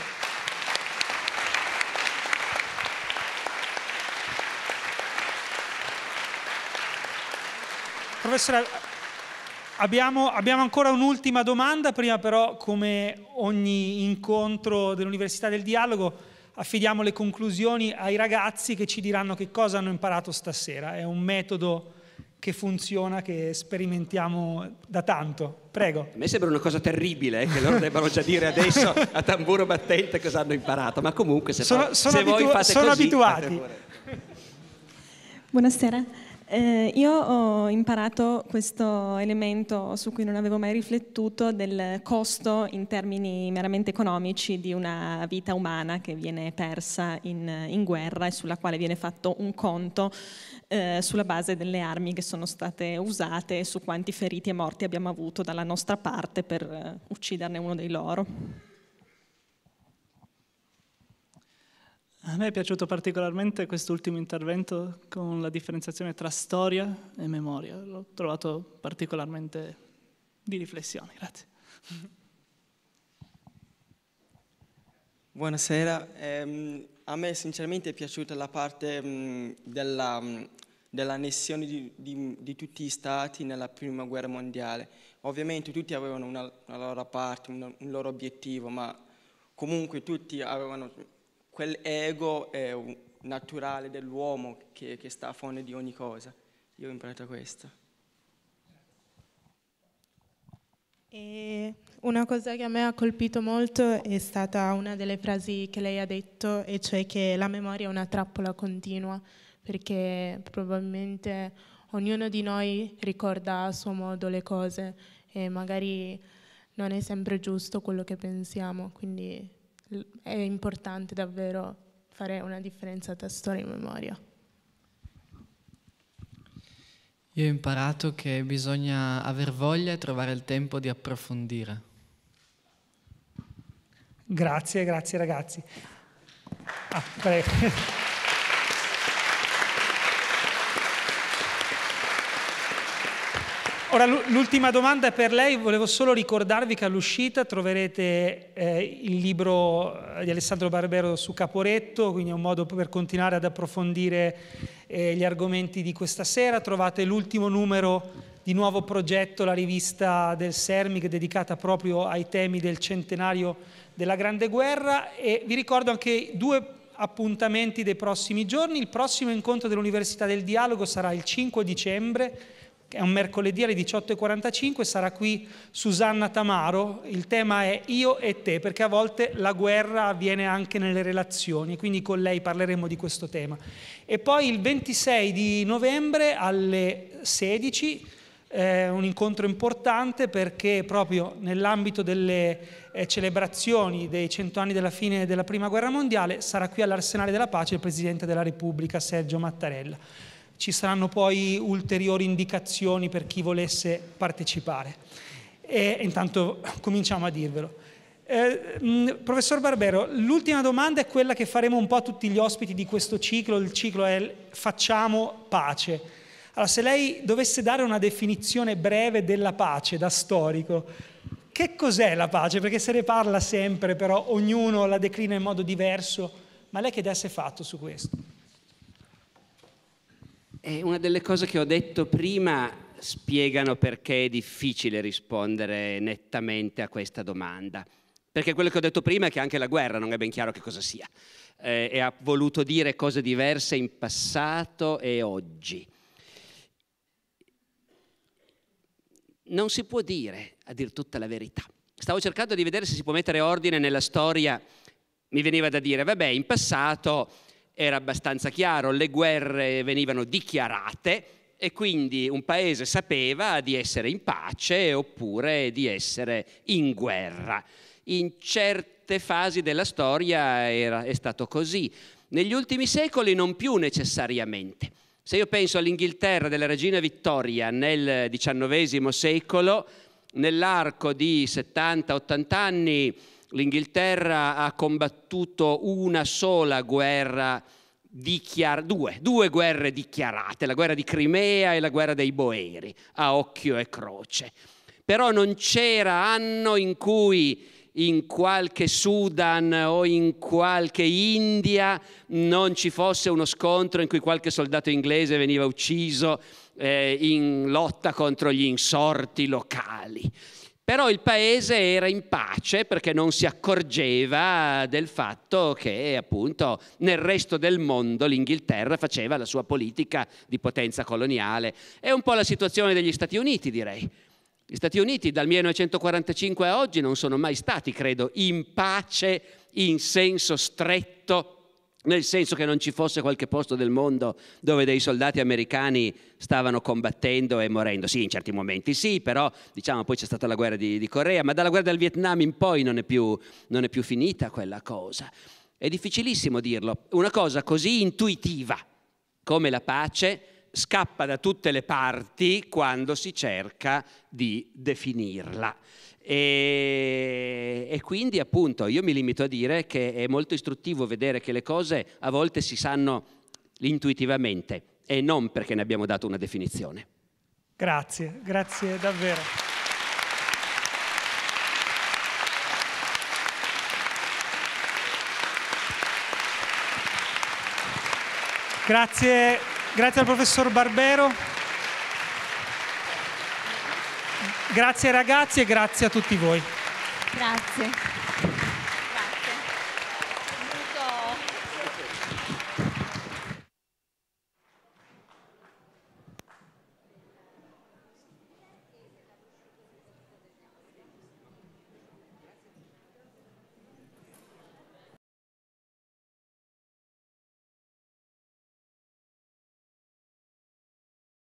Professore, abbiamo, abbiamo ancora un'ultima domanda, prima però come ogni incontro dell'Università del Dialogo affidiamo le conclusioni ai ragazzi che ci diranno che cosa hanno imparato stasera. È un metodo che funziona, che sperimentiamo da tanto. Prego. A me sembra una cosa terribile eh, che loro debbano già dire adesso a tamburo battente cosa hanno imparato, ma comunque se, sono, fa, sono se abitu- voi fate sono così... Sono abituati. Buonasera. Eh, io ho imparato questo elemento su cui non avevo mai riflettuto del costo in termini meramente economici di una vita umana che viene persa in, in guerra e sulla quale viene fatto un conto eh, sulla base delle armi che sono state usate e su quanti feriti e morti abbiamo avuto dalla nostra parte per eh, ucciderne uno dei loro. A me è piaciuto particolarmente quest'ultimo intervento con la differenziazione tra storia e memoria, l'ho trovato particolarmente di riflessione, grazie. Buonasera, eh, a me sinceramente è piaciuta la parte mh, mm, della, mh, mm, di, di, di, tutti gli stati nella prima guerra mondiale. Ovviamente tutti avevano una, una loro parte, un, un loro obiettivo, ma comunque tutti avevano quell'ego è naturale dell'uomo che, che, sta a fondo di ogni cosa. Io ho imparato questo. E una cosa che a me ha colpito molto è stata una delle frasi che lei ha detto, e cioè che la memoria è una trappola continua, perché probabilmente ognuno di noi ricorda a suo modo le cose e magari non è sempre giusto quello che pensiamo, quindi è importante davvero fare una differenza tra storia e memoria. Io ho imparato che bisogna aver voglia e trovare il tempo di approfondire. Grazie, grazie ragazzi. Ah, Ora l'ultima domanda è per lei, volevo solo ricordarvi che all'uscita troverete eh, il libro eh, di Alessandro Barbero su Caporetto, quindi è un modo per continuare ad approfondire eh, gli argomenti di questa sera, trovate l'ultimo numero di Nuovo Progetto, la rivista del Sermic dedicata proprio ai temi del centenario della Grande Guerra e vi ricordo anche due appuntamenti dei prossimi giorni, il prossimo incontro dell'Università del Dialogo sarà il 5 dicembre è un mercoledì alle 18.45, sarà qui Susanna Tamaro, il tema è io e te, perché a volte la guerra avviene anche nelle relazioni, quindi con lei parleremo di questo tema. E poi il 26 di novembre alle 16 eh, un incontro importante perché proprio nell'ambito delle eh, celebrazioni dei cento anni della fine della Prima Guerra Mondiale sarà qui all'Arsenale della Pace il Presidente della Repubblica Sergio Mattarella ci saranno poi ulteriori indicazioni per chi volesse partecipare. E intanto cominciamo a dirvelo. Eh, mh, mm, professor Barbero, l'ultima domanda è quella che faremo un po' a tutti gli ospiti di questo ciclo, il ciclo è facciamo pace. Allora, se lei dovesse dare una definizione breve della pace da storico, che cos'è la pace? Perché se ne parla sempre, però ognuno la declina in modo diverso, ma lei che idea si è fatto su questo? E eh, una delle cose che ho detto prima spiegano perché è difficile rispondere nettamente a questa domanda. Perché quello che ho detto prima è che anche la guerra non è ben chiaro che cosa sia eh, e ha voluto dire cose diverse in passato e oggi. Non si può dire, a dir tutta la verità. Stavo cercando di vedere se si può mettere ordine nella storia. Mi veniva da dire, vabbè, in passato era abbastanza chiaro, le guerre venivano dichiarate e quindi un paese sapeva di essere in pace oppure di essere in guerra. In certe fasi della storia era, è stato così, negli ultimi secoli non più necessariamente. Se io penso all'Inghilterra della regina Vittoria nel XIX secolo, nell'arco di 70-80 anni L'Inghilterra ha combattuto una sola guerra dichiar- due, due guerre dichiarate, la guerra di Crimea e la guerra dei Boeri, a occhio e croce. Però non c'era anno in cui in qualche Sudan o in qualche India non ci fosse uno scontro in cui qualche soldato inglese veniva ucciso eh, in lotta contro gli insorti locali. Però il paese era in pace perché non si accorgeva del fatto che appunto nel resto del mondo l'Inghilterra faceva la sua politica di potenza coloniale. È un po' la situazione degli Stati Uniti, direi. Gli Stati Uniti dal 1945 a oggi non sono mai stati, credo, in pace in senso stretto nel senso che non ci fosse qualche posto del mondo dove dei soldati americani stavano combattendo e morendo. Sì, in certi momenti sì, però diciamo poi c'è stata la guerra di, di Corea, ma dalla guerra del Vietnam in poi non è, più, non è più finita quella cosa. È difficilissimo dirlo. Una cosa così intuitiva come la pace scappa da tutte le parti quando si cerca di definirla. E, e, quindi appunto io mi limito a dire che è molto istruttivo vedere che le cose a volte si sanno intuitivamente e non perché ne abbiamo dato una definizione. Grazie, grazie davvero. Grazie, grazie al professor Barbero. Grazie ragazzi e grazie a tutti voi. Grazie.